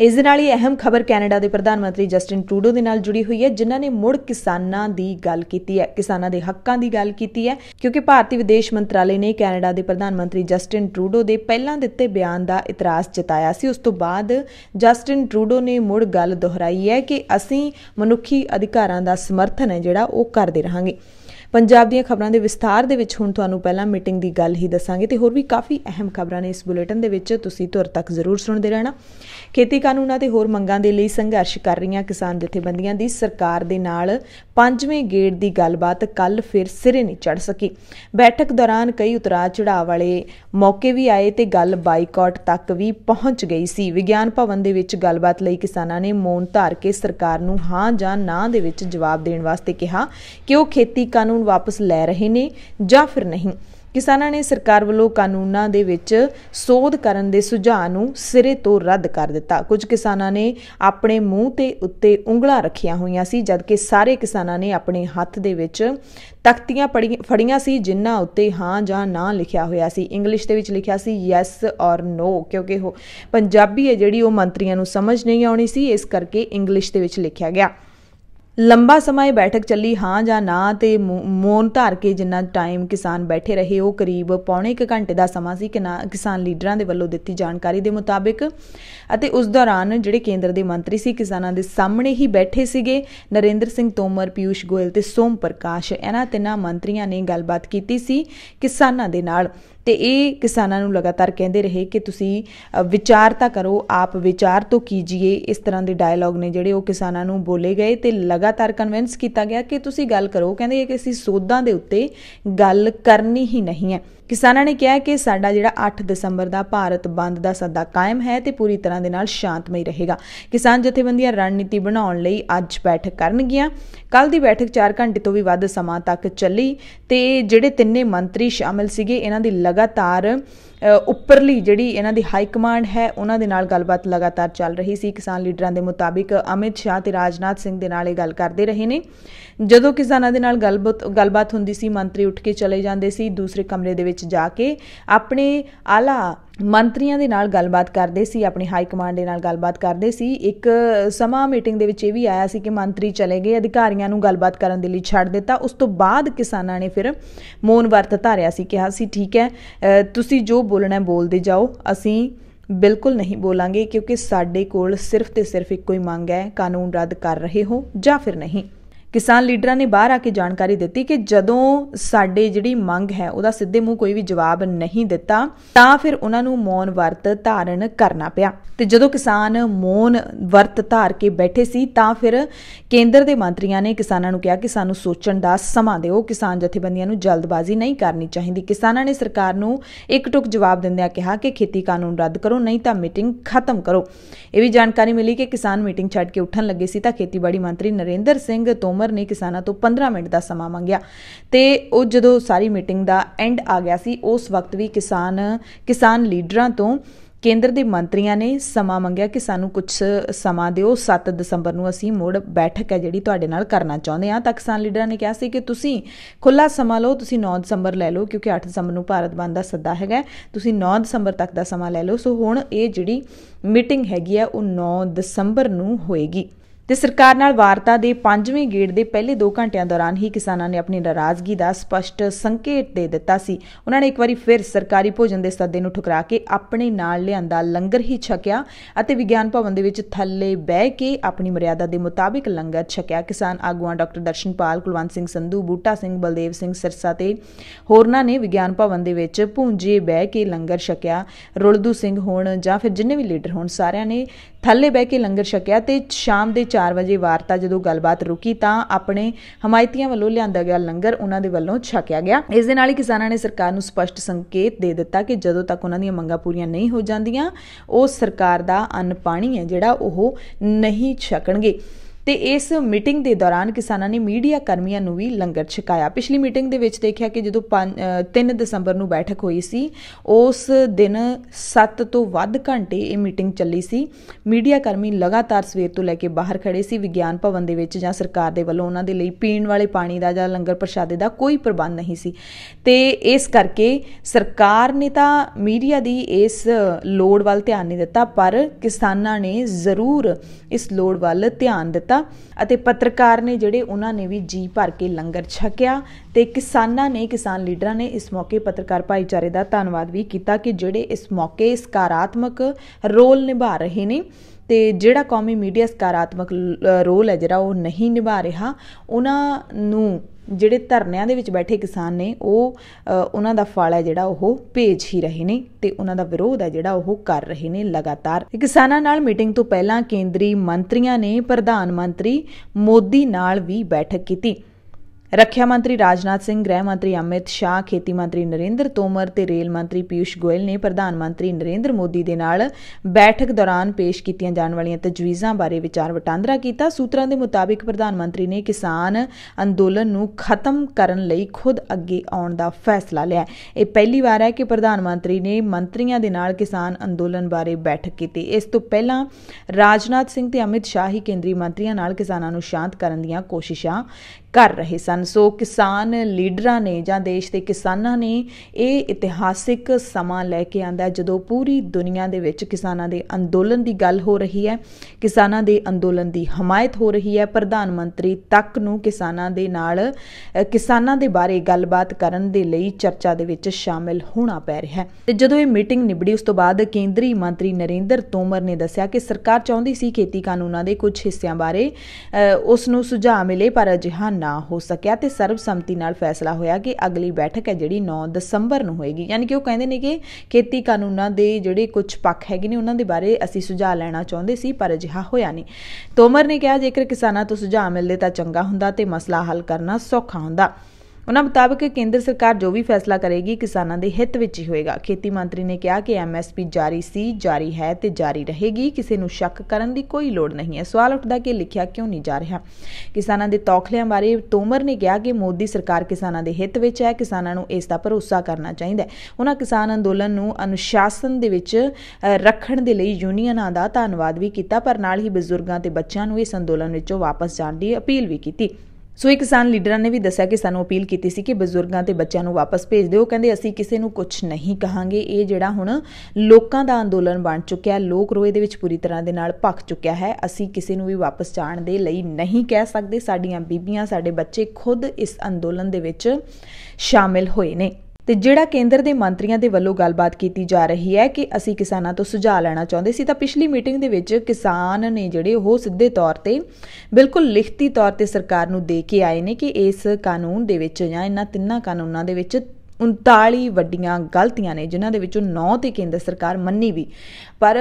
ਇਸ ਦੇ ਨਾਲ ਹੀ ਅਹਿਮ ਖਬਰ ਕੈਨੇਡਾ ਦੇ ਪ੍ਰਧਾਨ ਮੰਤਰੀ ਜਸਟਿਨ ਟਰੂਡੋ ਦੇ ਨਾਲ ਜੁੜੀ ਹੋਈ ਹੈ ਜਿਨ੍ਹਾਂ ਨੇ ਮੁੜ ਕਿਸਾਨਾਂ ਦੀ ਗੱਲ ਕੀਤੀ ਹੈ ਕਿਸਾਨਾਂ ਦੇ ਹੱਕਾਂ ਦੀ ਗੱਲ ਕੀਤੀ ਹੈ ਕਿਉਂਕਿ ਭਾਰਤੀ ਵਿਦੇਸ਼ ਮੰਤਰਾਲੇ ਨੇ ਕੈਨੇਡਾ ਦੇ ਪ੍ਰਧਾਨ ਮੰਤਰੀ ਜਸਟਿਨ ਟਰੂਡੋ ਦੇ ਪਹਿਲਾਂ ਦਿੱਤੇ ਬਿਆਨ ਦਾ ਇਤਰਾਜ਼ ਜਤਾਇਆ ਸੀ ਉਸ ਤੋਂ ਬਾਅਦ ਜਸਟਿਨ ਟਰੂਡੋ ਨੇ ਮੁੜ ਗੱਲ ਦੁਹਰਾਈ ਹੈ ਕਿ ਅਸੀਂ ਮਨੁੱਖੀ ਅਧਿਕਾਰਾਂ ਦਾ ਸਮਰਥਨ ਹੈ ਜਿਹੜਾ ਉਹ ਕਰਦੇ ਰਹਾਂਗੇ ਪੰਜਾਬ ਦੀਆਂ ਖਬਰਾਂ ਦੇ ਵਿਸਥਾਰ ਦੇ ਵਿੱਚ ਹੁਣ ਤੁਹਾਨੂੰ ਪਹਿਲਾਂ ਮੀਟਿੰਗ ਦੀ ਗੱਲ ਹੀ ਦੱਸਾਂਗੇ ਤੇ ਹੋਰ ਵੀ ਕਾਫੀ ਅਹਿਮ ਖਬਰਾਂ ਨੇ ਇਸ ਬੁਲੇਟਿਨ ਦੇ ਵਿੱਚ ਤੁਸੀਂ ਧੁਰ ਤੱਕ ਜ਼ਰੂਰ ਸੁਣਦੇ ਰਹਿਣਾ ਖੇਤੀ ਕਾਨੂੰਨਾਂ ਤੇ ਹੋਰ ਮੰਗਾਂ ਦੇ ਲਈ ਸੰਘਰਸ਼ ਕਰ ਰਹੀਆਂ ਕਿਸਾਨ ਜਥੇਬੰਦੀਆਂ ਦੀ ਸਰਕਾਰ ਦੇ ਨਾਲ ਪੰਜਵੇਂ ਗੇੜ ਦੀ ਗੱਲਬਾਤ ਕੱਲ ਫਿਰ ਸਿਰੇ ਨਹੀਂ ਚੜ ਸਕੀ ਬੈਠਕ ਦੌਰਾਨ ਕਈ ਉਤਰਾ ਚੜਾਅ ਵਾਲੇ ਮੌਕੇ ਵੀ ਆਏ ਤੇ ਗੱਲ ਬਾਈਕਾਟ ਤੱਕ ਵੀ ਪਹੁੰਚ ਗਈ ਸੀ ਵਿਗਿਆਨ ਭਵਨ ਦੇ ਵਿੱਚ ਗੱਲਬਾਤ ਲਈ ਕਿਸਾਨਾਂ ਨੇ ਮੌਨ ਧਾਰ ਕੇ ਸਰਕਾਰ ਨੂੰ ਹਾਂ ਜਾਂ ਨਾ ਦੇ ਵਿੱਚ ਜਵਾਬ ਦੇਣ ਵਾਸਤੇ ਕਿਹਾ ਕਿ ਉਹ ਖੇਤੀ ਕਾਨੂੰਨ ਕਾਨੂੰਨ ਵਾਪਸ ਲੈ ਰਹੇ ਨੇ ਜਾਂ ਫਿਰ ਨਹੀਂ ਕਿਸਾਨਾਂ ਨੇ ਸਰਕਾਰ ਵੱਲੋਂ ਕਾਨੂੰਨਾਂ ਦੇ ਵਿੱਚ ਸੋਧ ਕਰਨ ਦੇ ਸੁਝਾਅ ਨੂੰ ਸਿਰੇ ਤੋਂ ਰੱਦ ਕਰ ਦਿੱਤਾ ਕੁਝ ਕਿਸਾਨਾਂ ਨੇ ਆਪਣੇ ਮੂੰਹ ਤੇ ਉੱਤੇ ਉਂਗਲਾਂ ਰੱਖੀਆਂ ਹੋਈਆਂ ਸੀ ਜਦਕਿ ਸਾਰੇ ਕਿਸਾਨਾਂ ਨੇ ਆਪਣੇ ਹੱਥ ਦੇ ਵਿੱਚ ਤਖਤੀਆਂ ਫੜੀਆਂ ਸੀ ਜਿਨ੍ਹਾਂ ਉੱਤੇ ਹਾਂ ਜਾਂ ਨਾ ਲਿਖਿਆ ਹੋਇਆ ਸੀ ਇੰਗਲਿਸ਼ ਦੇ ਵਿੱਚ ਲਿਖਿਆ ਸੀ ਯੈਸ ਔਰ ਨੋ ਕਿਉਂਕਿ ਉਹ ਪੰਜਾਬੀ ਹੈ ਜਿਹੜੀ ਉਹ ਮੰਤਰੀਆਂ ਨੂੰ ਸਮਝ ਨਹੀਂ ਆਉਣੀ ਸੀ ਇਸ ਕਰਕੇ ਇੰਗਲਿਸ਼ ਦੇ ਵਿੱਚ ਲਿਖਿਆ ਗਿਆ ਲੰਬਾ ਸਮਾਂ ਇਹ ਬੈਠਕ ਚੱਲੀ ਹਾਂ ਜਾਂ ਨਾ ਤੇ ਮੌਨ ਧਾਰ ਕੇ ਜਿੰਨਾ ਟਾਈਮ ਕਿਸਾਨ ਬੈਠੇ ਰਹੇ ਉਹ ਕਰੀਬ ਪੌਣੇ 1 ਘੰਟੇ ਦਾ ਸਮਾਂ ਸੀ ਕਿ ਕਿਸਾਨ ਲੀਡਰਾਂ ਦੇ ਵੱਲੋਂ ਦਿੱਤੀ ਜਾਣਕਾਰੀ ਦੇ ਮੁਤਾਬਕ ਅਤੇ ਉਸ ਦੌਰਾਨ ਜਿਹੜੇ ਕੇਂਦਰ ਦੇ ਮੰਤਰੀ ਸੀ ਕਿਸਾਨਾਂ ਦੇ ਸਾਹਮਣੇ ਹੀ ਬੈਠੇ ਸੀਗੇ ਨਰਿੰਦਰ ਸਿੰਘ ਤੋਮਰ ਪਿਊਸ਼ ਗੋਇਲ ਤੇ ਸੋਮ ਪ੍ਰਕਾਸ਼ ਇਹਨਾਂ ਤਿੰਨਾਂ ਮੰਤਰੀਆਂ ਨੇ ਗੱਲਬਾਤ ਕੀਤੀ ਸੀ ਕਿਸਾਨਾਂ ਦੇ ਨਾਲ ਤੇ ਇਹ ਕਿਸਾਨਾਂ ਨੂੰ ਲਗਾਤਾਰ ਕਹਿੰਦੇ ਰਹੇ ਕਿ ਤੁਸੀਂ ਵਿਚਾਰ ਤਾਂ ਕਰੋ ਆਪ ਵਿਚਾਰ ਤੋਂ ਕੀਜੀਏ ਇਸ ਤਰ੍ਹਾਂ ਦੇ ਡਾਇਲੌਗ ਨੇ ਜਿਹੜੇ ਉਹ ਕਿਸਾਨਾਂ ਨੂੰ ਬੋਲੇ ਗਏ ਤੇ ਲਗਾਤਾਰ ਕਨਵਿੰਸ ਕੀਤਾ ਗਿਆ ਕਿ ਤੁਸੀਂ ਗੱਲ ਕਰੋ ਕਹਿੰਦੇ ਕਿ ਅਸੀਂ ਸੋਧਾਂ ਦੇ ਉੱਤੇ ਗੱਲ ਕਰਨੀ ਹੀ ਨਹੀਂ ਹੈ ਕਿਸਾਨਾਂ ਨੇ ਕਿਹਾ ਕਿ ਸਾਡਾ ਜਿਹੜਾ 8 ਦਸੰਬਰ ਦਾ ਭਾਰਤ ਬੰਦ ਦਾ ਸੱਦਾ ਕਾਇਮ ਹੈ ਤੇ ਪੂਰੀ ਤਰ੍ਹਾਂ ਦੇ ਨਾਲ ਸ਼ਾਂਤਮਈ ਰਹੇਗਾ ਕਿਸਾਨ ਜਥੇਬੰਦੀਆਂ ਰਣਨੀਤੀ ਬਣਾਉਣ ਲਈ ਅੱਜ ਬੈਠਕ ਕਰਨਗੀਆਂ ਕੱਲ ਦੀ ਬੈਠਕ 4 ਘੰਟੇ ਤੋਂ ਵੀ ਵੱਧ ਸਮਾਂ ਤੱਕ ਚੱਲੀ ਤੇ ਜਿਹੜੇ ਤਿੰਨੇ ਮੰਤਰੀ ਸ਼ਾਮਲ ਸੀਗੇ ਇਹਨਾਂ ਦੀ ਲਗਾਤਾਰ ਉੱਪਰਲੀ ਜਿਹੜੀ ਇਹਨਾਂ ਦੀ ਹਾਈ ਕਮਾਂਡ ਹੈ ਉਹਨਾਂ ਦੇ ਨਾਲ ਗੱਲਬਾਤ ਲਗਾਤਾਰ ਚੱਲ ਰਹੀ ਸੀ ਕਿਸਾਨ ਲੀਡਰਾਂ ਦੇ ਮੁਤਾਬਿਕ ਅਮਿਤ ਸ਼ਾਹ ਤੇ ਰਾਜਨਾਥ ਸਿੰਘ ਦੇ ਨਾਲ ਇਹ ਗੱਲ ਕਰਦੇ ਰਹੇ ਨੇ ਜਦੋਂ ਕਿਸਾਨਾਂ ਦੇ ਨਾਲ ਗੱਲਬਾਤ ਗੱਲਬਾਤ ਹੁੰਦੀ ਸੀ ਮੰਤਰੀ ਉੱਠ ਕੇ ਚਲੇ ਜਾਂਦੇ ਸੀ ਦੂਸਰੇ ਕਮਰੇ ਦੇ ਵਿੱਚ ਜਾ ਕੇ ਆਪਣੇ ਆਲਾ ਮੰਤਰੀਆਂ ਦੇ ਨਾਲ ਗੱਲਬਾਤ ਕਰਦੇ ਸੀ ਆਪਣੀ ਹਾਈ ਕਮਾਂਡ ਦੇ ਨਾਲ ਗੱਲਬਾਤ ਕਰਦੇ ਸੀ ਇੱਕ ਸਮਾਂ ਮੀਟਿੰਗ ਦੇ ਵਿੱਚ ਇਹ ਵੀ ਆਇਆ ਸੀ ਕਿ ਮੰਤਰੀ ਚਲੇ ਗਏ ਅਧਿਕਾਰੀਆਂ ਨੂੰ ਗੱਲਬਾਤ ਕਰਨ ਦੇ ਲਈ ਛੱਡ ਦਿੱਤਾ ਉਸ ਤੋਂ ਬਾਅਦ ਕਿਸਾਨਾਂ ਨੇ ਫਿਰ ਮੌਨ ਵਰਤ ਧਾਰਿਆ ਸੀ ਕਿਹਾ ਸੀ ਠੀਕ ਹੈ ਤੁਸੀਂ ਜੋ ਬੋਲਣਾ ਬੋਲਦੇ ਜਾਓ ਅਸੀਂ ਬਿਲਕੁਲ ਨਹੀਂ ਬੋਲਾਂਗੇ ਕਿਉਂਕਿ ਸਾਡੇ ਕੋਲ ਸਿਰਫ ਤੇ ਸਿਰਫ ਇੱਕੋ ਹੀ ਮੰਗ ਹੈ ਕਾਨੂੰਨ ਰੱਦ ਕਰ ਰਹੇ ਹੋ ਜਾਂ ਫਿਰ ਨਹੀਂ ਕਿਸਾਨ ਲੀਡਰਾਂ ਨੇ ਬਾਹਰ ਆ ਕੇ ਜਾਣਕਾਰੀ ਦਿੱਤੀ ਕਿ ਜਦੋਂ ਸਾਡੇ ਜਿਹੜੀ ਮੰਗ ਹੈ ਉਹਦਾ ਸਿੱਧੇ ਮੂੰਹ ਕੋਈ ਵੀ ਜਵਾਬ ਨਹੀਂ ਦਿੱਤਾ ਤਾਂ ਫਿਰ ਉਹਨਾਂ ਨੂੰ ਮੌਨ ਵਰਤ ਧਾਰਨ ਕਰਨਾ ਪਿਆ ਤੇ ਜਦੋਂ ਕਿਸਾਨ ਮੌਨ ਵਰਤ ਧਾਰ ਕੇ ਬੈਠੇ ਸੀ ਤਾਂ ਫਿਰ ਕੇਂਦਰ ਦੇ ਮੰਤਰੀਆਂ ਨੇ ਕਿਸਾਨਾਂ ਨੂੰ ਕਿਹਾ ਕਿ ਸਾਨੂੰ ਸੋਚਣ ਦਾ ਸਮਾਂ ਦਿਓ ਕਿਸਾਨ ਜਥੇਬੰਦੀਆਂ ਨੂੰ ਜਲਦਬਾਜ਼ੀ ਨਹੀਂ ਕਰਨੀ ਚਾਹੀਦੀ ਕਿਸਾਨਾਂ ਨੇ ਸਰਕਾਰ ਨੂੰ ਇੱਕ ਟੁਕ ਜਵਾਬ ਦਿੰਦਿਆਂ ਕਿਹਾ ਕਿ ਖੇਤੀ ਕਾਨੂੰਨ ਰੱਦ ਕਰੋ ਨਹੀਂ ਤਾਂ ਮੀਟਿੰਗ ਖਤਮ ਕਰੋ ਇਹ ਵੀ ਜਾਣਕਾਰੀ ਮਿਲੀ ਕਿ ਕਿਸਾਨ ਮੀਟਿੰਗ ਛੱਡ ਕੇ ਉੱਠਣ ਲੱਗੇ ਸੀ ਤਾਂ ਖੇਤੀਬਾੜੀ ਮੰਤਰੀ ਨਰਿੰਦਰ ਸਿੰਘ ਤੋਂ ਤੋਮਰ ਨੇ ਕਿਸਾਨਾਂ ਤੋਂ 15 ਮਿੰਟ ਦਾ ਸਮਾਂ ਮੰਗਿਆ ਤੇ ਉਹ ਜਦੋਂ ਸਾਰੀ ਮੀਟਿੰਗ ਦਾ ਐਂਡ ਆ ਗਿਆ ਸੀ ਉਸ ਵਕਤ ਵੀ ਕਿਸਾਨ ਕਿਸਾਨ ਲੀਡਰਾਂ ਤੋਂ ਕੇਂਦਰ ਦੇ ਮੰਤਰੀਆਂ ਨੇ ਸਮਾਂ ਮੰਗਿਆ ਕਿ ਸਾਨੂੰ ਕੁਝ ਸਮਾਂ ਦਿਓ 7 ਦਸੰਬਰ ਨੂੰ ਅਸੀਂ ਮੋੜ ਬੈਠਕ ਹੈ ਜਿਹੜੀ ਤੁਹਾਡੇ ਨਾਲ ਕਰਨਾ ਚਾਹੁੰਦੇ ਆ ਤਾਂ ਕਿਸਾਨ ਲੀਡਰਾਂ ਨੇ ਕਿਹਾ ਸੀ ਕਿ ਤੁਸੀਂ ਖੁੱਲਾ ਸਮਾਂ ਲਓ ਤੁਸੀਂ 9 ਦਸੰਬਰ ਲੈ ਲਓ ਕਿਉਂਕਿ 8 ਦਸੰਬਰ ਨੂੰ ਭਾਰਤ ਬੰਦ ਦਾ ਸੱਦਾ ਹੈਗਾ ਤੁਸੀਂ 9 ਦਸੰਬਰ ਤੱਕ ਦਾ ਸਮਾਂ ਲੈ ਲਓ ਸੋ ਹੁਣ ਇਹ ਜਿਹੜੀ ਮੀਟਿੰਗ ਹੈਗੀ ਆ ਉਹ 9 ਦਸੰਬਰ ਨੂੰ ਹੋਏਗੀ ਤੇ ਸਰਕਾਰ ਨਾਲ ਵਾਰਤਾ ਦੇ 5ਵੇਂ ਗੇੜ ਦੇ ਪਹਿਲੇ 2 ਘੰਟਿਆਂ ਦੌਰਾਨ ਹੀ ਕਿਸਾਨਾਂ ਨੇ ਆਪਣੀ ਨਾਰਾਜ਼ਗੀ ਦਾ ਸਪਸ਼ਟ ਸੰਕੇਤ ਦੇ ਦਿੱਤਾ ਸੀ ਉਹਨਾਂ ਨੇ ਇੱਕ ਵਾਰੀ ਫਿਰ ਸਰਕਾਰੀ ਭੋਜਨ ਦੇ ਸੱਦੇ ਨੂੰ ਠੁਕਰਾ ਕੇ ਆਪਣੇ ਨਾਲ ਲਿਆਂਦਾ ਲੰਗਰ ਹੀ ਛਕਿਆ ਅਤੇ ਵਿਗਿਆਨ ਭਵਨ ਦੇ ਵਿੱਚ ਥੱਲੇ ਬਹਿ ਕੇ ਆਪਣੀ ਮਰਿਆਦਾ ਦੇ ਮੁਤਾਬਿਕ ਲੰਗਰ ਛਕਿਆ ਕਿਸਾਨ ਆਗੂਆਂ ਡਾਕਟਰ ਦਰਸ਼ਨਪਾਲ ਕੁਲਵੰਤ ਸਿੰਘ ਸੰਧੂ ਬੂਟਾ ਸਿੰਘ ਬਲਦੇਵ ਸਿੰਘ ਸਿਰਸਾ ਤੇ ਹੋਰਨਾਂ ਨੇ ਵਿਗਿਆਨ ਭਵਨ ਦੇ ਵਿੱਚ ਪੂੰਜੇ ਬਹਿ ਕੇ ਲੰਗਰ ਛਕਿਆ ਰੁਲਦੂ ਸਿੰਘ ਹੋਣ ਜਾਂ ਫਿਰ ਜਿੰਨੇ ਵੀ ਲੀਡਰ ਹੋਣ ਸਾਰਿਆਂ ਨੇ ਥੱਲੇ ਬਹਿ ਕੇ ਲੰਗਰ ਛਕਿਆ ਤੇ ਸ਼ਾਮ ਦੇ 4 ਵਜੇ ਵਾਰਤਾ ਜਦੋਂ ਗੱਲਬਾਤ ਰੁਕੀ ਤਾਂ ਆਪਣੇ ਹਮਾਇਤੀਆਂ ਵੱਲੋਂ ਲਿਆਂਦਾ ਗਿਆ ਲੰਗਰ ਉਹਨਾਂ ਦੇ ਵੱਲੋਂ ਛਕਿਆ ਗਿਆ ਇਸ ਦੇ ਨਾਲ ਹੀ ਕਿਸਾਨਾਂ ਨੇ ਸਰਕਾਰ ਨੂੰ ਸਪਸ਼ਟ ਸੰਕੇਤ ਦੇ ਦਿੱਤਾ ਕਿ ਜਦੋਂ ਤੱਕ ਉਹਨਾਂ ਦੀਆਂ ਮੰਗਾਂ ਪੂਰੀਆਂ ਨਹੀਂ ਹੋ ਜਾਂਦੀਆਂ ਉਹ ਸਰਕਾਰ ਦਾ ਅੰਨ ਪਾਣੀ ਹੈ ਜਿਹੜਾ ਉਹ ਨਹੀਂ ਛਕਣਗੇ ਤੇ ਇਸ ਮੀਟਿੰਗ ਦੇ ਦੌਰਾਨ ਕਿਸਾਨਾਂ ਨੇ ਮੀਡੀਆ ਕਰਮੀਆਂ ਨੂੰ ਵੀ ਲੰਗਰ ਛਕਾਇਆ ਪਿਛਲੀ ਮੀਟਿੰਗ ਦੇ ਵਿੱਚ ਦੇਖਿਆ ਕਿ ਜਦੋਂ 3 ਦਸੰਬਰ ਨੂੰ ਬੈਠਕ ਹੋਈ ਸੀ ਉਸ ਦਿਨ 7 ਤੋਂ ਵੱਧ ਘੰਟੇ ਇਹ ਮੀਟਿੰਗ ਚੱਲੀ ਸੀ ਮੀਡੀਆ ਕਰਮੀ ਲਗਾਤਾਰ ਸਵੇਰ ਤੋਂ ਲੈ ਕੇ ਬਾਹਰ ਖੜੇ ਸੀ ਵਿਗਿਆਨ ਭਵਨ ਦੇ ਵਿੱਚ ਜਾਂ ਸਰਕਾਰ ਦੇ ਵੱਲੋਂ ਉਹਨਾਂ ਦੇ ਲਈ ਪੀਣ ਵਾਲੇ ਪਾਣੀ ਦਾ ਜਾਂ ਲੰਗਰ ਪ੍ਰਸ਼ਾਦੇ ਦਾ ਕੋਈ ਪ੍ਰਬੰਧ ਨਹੀਂ ਸੀ ਤੇ ਇਸ ਕਰਕੇ ਸਰਕਾਰ ਨੇ ਤਾਂ ਮੀਡੀਆ ਦੀ ਇਸ ਲੋੜ ਵੱਲ ਧਿਆਨ ਨਹੀਂ ਦਿੱਤਾ ਪਰ ਕਿਸਾਨਾਂ ਨੇ ਜ਼ਰੂਰ ਇਸ ਲੋੜ ਵੱਲ ਧਿਆਨ ਦਿੱਤਾ ਦਿੱਤਾ ਅਤੇ ਪੱਤਰਕਾਰ ਨੇ ਜਿਹੜੇ ਉਹਨਾਂ ਨੇ ਵੀ ਜੀ ਭਰ ਕੇ ਲੰਗਰ ਛਕਿਆ ਤੇ ਕਿਸਾਨਾਂ ਨੇ ਕਿਸਾਨ ਲੀਡਰਾਂ ਨੇ ਇਸ ਮੌਕੇ ਪੱਤਰਕਾਰ ਭਾਈਚਾਰੇ ਦਾ ਧੰਨਵਾਦ ਵੀ ਕੀਤਾ ਕਿ ਜਿਹੜੇ ਇਸ ਮੌਕੇ ਸਕਾਰਾਤਮਕ ਰੋਲ ਨਿਭਾ ਰਹੇ ਨੇ ਤੇ ਜਿਹੜਾ ਕੌਮੀ ਮੀਡੀਆ ਸਕਾਰਾਤਮਕ ਰੋਲ ਹੈ ਜਿਹੜਾ ਉਹ ਨਹੀਂ ਨਿਭਾ ਰਿਹਾ ਉਹਨਾਂ ਨੂੰ ਜਿਹੜੇ ਧਰਨਿਆਂ ਦੇ ਵਿੱਚ ਬੈਠੇ ਕਿਸਾਨ ਨੇ ਉਹ ਉਹਨਾਂ ਦਾ ਫਲ ਹੈ ਜਿਹੜਾ ਉਹ ਭੇਜ ਹੀ ਰਹੇ ਨੇ ਤੇ ਉਹਨਾਂ ਦਾ ਵਿਰੋਧ ਹੈ ਜਿਹੜਾ ਉਹ ਕਰ ਰਹੇ ਨੇ ਲਗਾਤਾਰ ਕਿਸਾਨਾਂ ਨਾਲ ਮੀਟਿੰਗ ਤੋਂ ਪਹਿਲਾਂ ਕੇਂਦਰੀ ਮੰਤਰੀਆਂ ਨੇ ਪ੍ਰਧਾਨ ਮੰਤਰੀ ਮੋਦੀ ਨਾਲ ਵੀ ਬੈਠਕ ਕੀਤੀ ਰੱਖਿਆ ਮੰਤਰੀ ਰਾਜਨਾਥ ਸਿੰਘ ਗ੍ਰਹਿ ਮੰਤਰੀ ਅਮਿਤ ਸ਼ਾਹ ਖੇਤੀ ਮੰਤਰੀ ਨਰਿੰਦਰ ਤੋਮਰ ਤੇ ਰੇਲ ਮੰਤਰੀ ਪਿਊਸ਼ ਗੋਇਲ ਨੇ ਪ੍ਰਧਾਨ ਮੰਤਰੀ ਨਰਿੰਦਰ ਮੋਦੀ ਦੇ ਨਾਲ ਬੈਠਕ ਦੌਰਾਨ ਪੇਸ਼ ਕੀਤੀਆਂ ਜਾਣ ਵਾਲੀਆਂ ਤਜਵੀਜ਼ਾਂ ਬਾਰੇ ਵਿਚਾਰ ਵਟਾਂਦਰਾ ਕੀਤਾ ਸੂਤਰਾਂ ਦੇ ਮੁਤਾਬਿਕ ਪ੍ਰਧਾਨ ਮੰਤਰੀ ਨੇ ਕਿਸਾਨ ਅੰਦੋਲਨ ਨੂੰ ਖਤਮ ਕਰਨ ਲਈ ਖੁਦ ਅੱਗੇ ਆਉਣ ਦਾ ਫੈਸਲਾ ਲਿਆ ਇਹ ਪਹਿਲੀ ਵਾਰ ਹੈ ਕਿ ਪ੍ਰਧਾਨ ਮੰਤਰੀ ਨੇ ਮੰਤਰੀਆਂ ਦੇ ਨਾਲ ਕਿਸਾਨ ਅੰਦੋਲਨ ਬਾਰੇ ਬੈਠਕ ਕੀਤੀ ਇਸ ਤੋਂ ਪਹਿਲਾਂ ਰਾਜਨਾਥ ਸਿੰਘ ਤੇ ਅਮਿਤ ਸ਼ਾਹ ਹੀ ਕੇਂਦਰੀ ਮੰਤਰੀਆਂ ਨਾਲ ਕਿਸਾਨਾਂ ਨੂੰ ਸ਼ਾਂਤ ਕਰਨ ਦੀਆਂ ਕੋਸ਼ਿਸ਼ਾਂ ਕਰ ਰਹੇ ਸਨ ਸੋ ਕਿਸਾਨ ਲੀਡਰਾਂ ਨੇ ਜਾਂ ਦੇਸ਼ ਦੇ ਕਿਸਾਨਾਂ ਨੇ ਇਹ ਇਤਿਹਾਸਿਕ ਸਮਾਂ ਲੈ ਕੇ ਆਂਦਾ ਜਦੋਂ ਪੂਰੀ ਦੁਨੀਆ ਦੇ ਵਿੱਚ ਕਿਸਾਨਾਂ ਦੇ ਅੰਦੋਲਨ ਦੀ ਗੱਲ ਹੋ ਰਹੀ ਹੈ ਕਿਸਾਨਾਂ ਦੇ ਅੰਦੋਲਨ ਦੀ ਹਮਾਇਤ ਹੋ ਰਹੀ ਹੈ ਪ੍ਰਧਾਨ ਮੰਤਰੀ ਤੱਕ ਨੂੰ ਕਿਸਾਨਾਂ ਦੇ ਨਾਲ ਕਿਸਾਨਾਂ ਦੇ ਬਾਰੇ ਗੱਲਬਾਤ ਕਰਨ ਦੇ ਲਈ ਚਰਚਾ ਦੇ ਵਿੱਚ ਸ਼ਾਮਿਲ ਹੋਣਾ ਪੈ ਰਿਹਾ ਹੈ ਤੇ ਜਦੋਂ ਇਹ ਮੀਟਿੰਗ ਨਿਬੜੀ ਉਸ ਤੋਂ ਬਾਅਦ ਕੇਂਦਰੀ ਮੰਤਰੀ ਨਰਿੰਦਰ ਤੋਮਰ ਨੇ ਦੱਸਿਆ ਕਿ ਸਰਕਾਰ ਚਾਹੁੰਦੀ ਸੀ ਖੇਤੀ ਕਾਨੂੰਨਾਂ ਦੇ ਕੁਝ ਹਿੱਸਿਆਂ ਬਾਰੇ ਉਸ ਨੂੰ ਸੁਝਾਅ ਮਿਲੇ ਪਰ ਅਜਿਹਾ ਨਾ ਹੋ ਸਕਿਆ ਤੇ ਸਰਬਸੰਮਤੀ ਨਾਲ ਫੈਸਲਾ ਹੋਇਆ ਕਿ ਅਗਲੀ ਬੈਠਕ ਹੈ ਜਿਹੜੀ 9 ਦਸੰਬਰ ਨੂੰ ਹੋਏਗੀ ਯਾਨੀ ਕਿ ਉਹ ਕਹਿੰਦੇ ਨੇ ਕਿ ਖੇਤੀ ਕਾਨੂੰਨਾਂ ਦੇ ਜਿਹੜੇ ਕੁਝ ਪੱਖ ਹੈਗੇ ਨੇ ਉਹਨਾਂ ਦੇ ਬਾਰੇ ਅਸੀਂ ਸੁਝਾਅ ਲੈਣਾ ਚਾਹੁੰਦੇ ਸੀ ਪਰ ਅਜਿਹਾ ਹੋਇਆ ਨਹੀਂ ਤੋਮਰ ਨੇ ਕਿਹਾ ਜੇਕਰ ਕਿਸਾਨਾਂ ਤੋਂ ਸੁਝਾਅ ਮਿਲਦੇ ਤਾਂ ਚੰਗਾ ਹੁੰਦਾ ਤੇ ਮਸਲਾ ਹੱਲ ਕਰਨਾ ਸੌਖਾ ਹੁੰਦਾ ਉਹਨਾਂ ਮੁਤਾਬਕ ਕੇਂਦਰ ਸਰਕਾਰ ਜੋ ਵੀ ਫੈਸਲਾ ਕਰੇਗੀ ਕਿਸਾਨਾਂ ਦੇ ਹਿੱਤ ਵਿੱਚ ਹੀ ਹੋਏਗਾ ਖੇਤੀ ਮੰਤਰੀ ਨੇ ਕਿਹਾ ਕਿ ਐਮਐਸਪੀ ਜਾਰੀ ਸੀ ਜਾਰੀ ਹੈ ਤੇ ਜਾਰੀ ਰਹੇਗੀ ਕਿਸੇ ਨੂੰ ਸ਼ੱਕ ਕਰਨ ਦੀ ਕੋਈ ਲੋੜ ਨਹੀਂ ਹੈ ਸਵਾਲ ਉੱਠਦਾ ਕਿ ਲਿਖਿਆ ਕਿਉਂ ਨਹੀਂ ਜਾ ਰਿਹਾ ਕਿਸਾਨਾਂ ਦੇ ਤੌਖਲਿਆਂ ਬਾਰੇ ਤੋਮਰ ਨੇ ਕਿਹਾ ਕਿ ਮੋਦੀ ਸਰਕਾਰ ਕਿਸਾਨਾਂ ਦੇ ਹਿੱਤ ਵਿੱਚ ਹੈ ਕਿਸਾਨਾਂ ਨੂੰ ਇਸ ਦਾ ਭਰੋਸਾ ਕਰਨਾ ਚਾਹੀਦਾ ਹੈ ਉਹਨਾਂ ਕਿਸਾਨ ਅੰਦੋਲਨ ਨੂੰ ਅਨੁਸ਼ਾਸਨ ਦੇ ਵਿੱਚ ਰੱਖਣ ਦੇ ਲਈ ਯੂਨੀਅਨਾਂ ਦਾ ਧੰਨਵਾਦ ਵੀ ਕੀਤਾ ਪਰ ਨਾਲ ਹੀ ਬਜ਼ੁਰਗਾਂ ਤੇ ਬੱਚਿਆਂ ਨੂੰ ਇਸ ਅੰਦੋਲਨ ਵਿੱਚੋਂ ਵਾਪਸ ਜਾਣ ਦੀ ਅਪੀਲ ਵੀ ਕੀਤੀ ਸੋ ਇਹ ਕਿਸਾਨ ਲੀਡਰਾਂ ਨੇ ਵੀ ਦੱਸਿਆ ਕਿ ਸਾਨੂੰ ਅਪੀਲ ਕੀਤੀ ਸੀ ਕਿ ਬਜ਼ੁਰਗਾਂ ਤੇ ਬੱਚਿਆਂ ਨੂੰ ਵਾਪਸ ਭੇਜ ਦਿਓ ਕਹਿੰਦੇ ਅਸੀਂ ਕਿਸੇ ਨੂੰ ਕੁਝ ਨਹੀਂ ਕਹਾਂਗੇ ਇਹ ਜਿਹੜਾ ਹੁਣ ਲੋਕਾਂ ਦਾ ਅੰਦੋਲਨ ਬਣ ਚੁੱਕਿਆ ਹੈ ਲੋਕ ਰੋਏ ਦੇ ਵਿੱਚ ਪੂਰੀ ਤਰ੍ਹਾਂ ਦੇ ਨਾਲ ਭਖ ਚੁੱਕਿਆ ਹੈ ਅਸੀਂ ਕਿਸੇ ਨੂੰ ਵੀ ਵਾਪਸ ਜਾਣ ਦੇ ਲਈ ਨਹੀਂ ਕਹਿ ਸਕਦੇ ਸਾਡੀਆਂ ਬੀਬੀਆਂ ਸਾਡੇ ਬੱਚੇ ਖੁਦ ਇਸ ਅੰਦੋਲਨ ਦੇ ਵਿੱਚ ਸ਼ਾਮਿਲ ਹੋਏ ਨੇ ਤੇ ਜਿਹੜਾ ਕੇਂਦਰ ਦੇ ਮੰਤਰੀਆਂ ਦੇ ਵੱਲੋਂ ਗੱਲਬਾਤ ਕੀਤੀ ਜਾ ਰਹੀ ਹੈ ਕਿ ਅਸੀਂ ਕਿਸਾਨਾਂ ਤੋਂ ਸੁਝਾਅ ਲੈਣਾ ਚਾਹੁੰਦੇ ਸੀ ਤਾਂ ਪਿਛਲੀ ਮੀਟਿੰਗ ਦੇ ਵਿੱਚ ਕਿਸਾਨ ਨੇ ਜਿਹੜੇ ਉਹ ਸਿੱਧੇ ਤੌਰ ਤੇ ਬਿਲਕੁਲ ਲਿਖਤੀ ਤੌਰ ਤੇ ਸਰਕਾਰ ਨੂੰ ਦੇ ਕੇ ਆਏ ਨੇ ਕਿ ਇਸ ਕਾਨੂੰਨ ਦੇ ਵਿੱਚ ਜਾਂ ਇਹਨਾਂ ਤਿੰਨਾਂ ਕਾਨੂੰਨਾਂ ਦੇ ਵਿੱਚ 39 ਵੱਡੀਆਂ ਗਲਤੀਆਂ ਨੇ ਜਿਨ੍ਹਾਂ ਦੇ ਵਿੱਚੋਂ 9 ਤੇ ਕੇਂਦਰ ਸਰਕਾਰ ਮੰਨੀ ਵੀ ਪਰ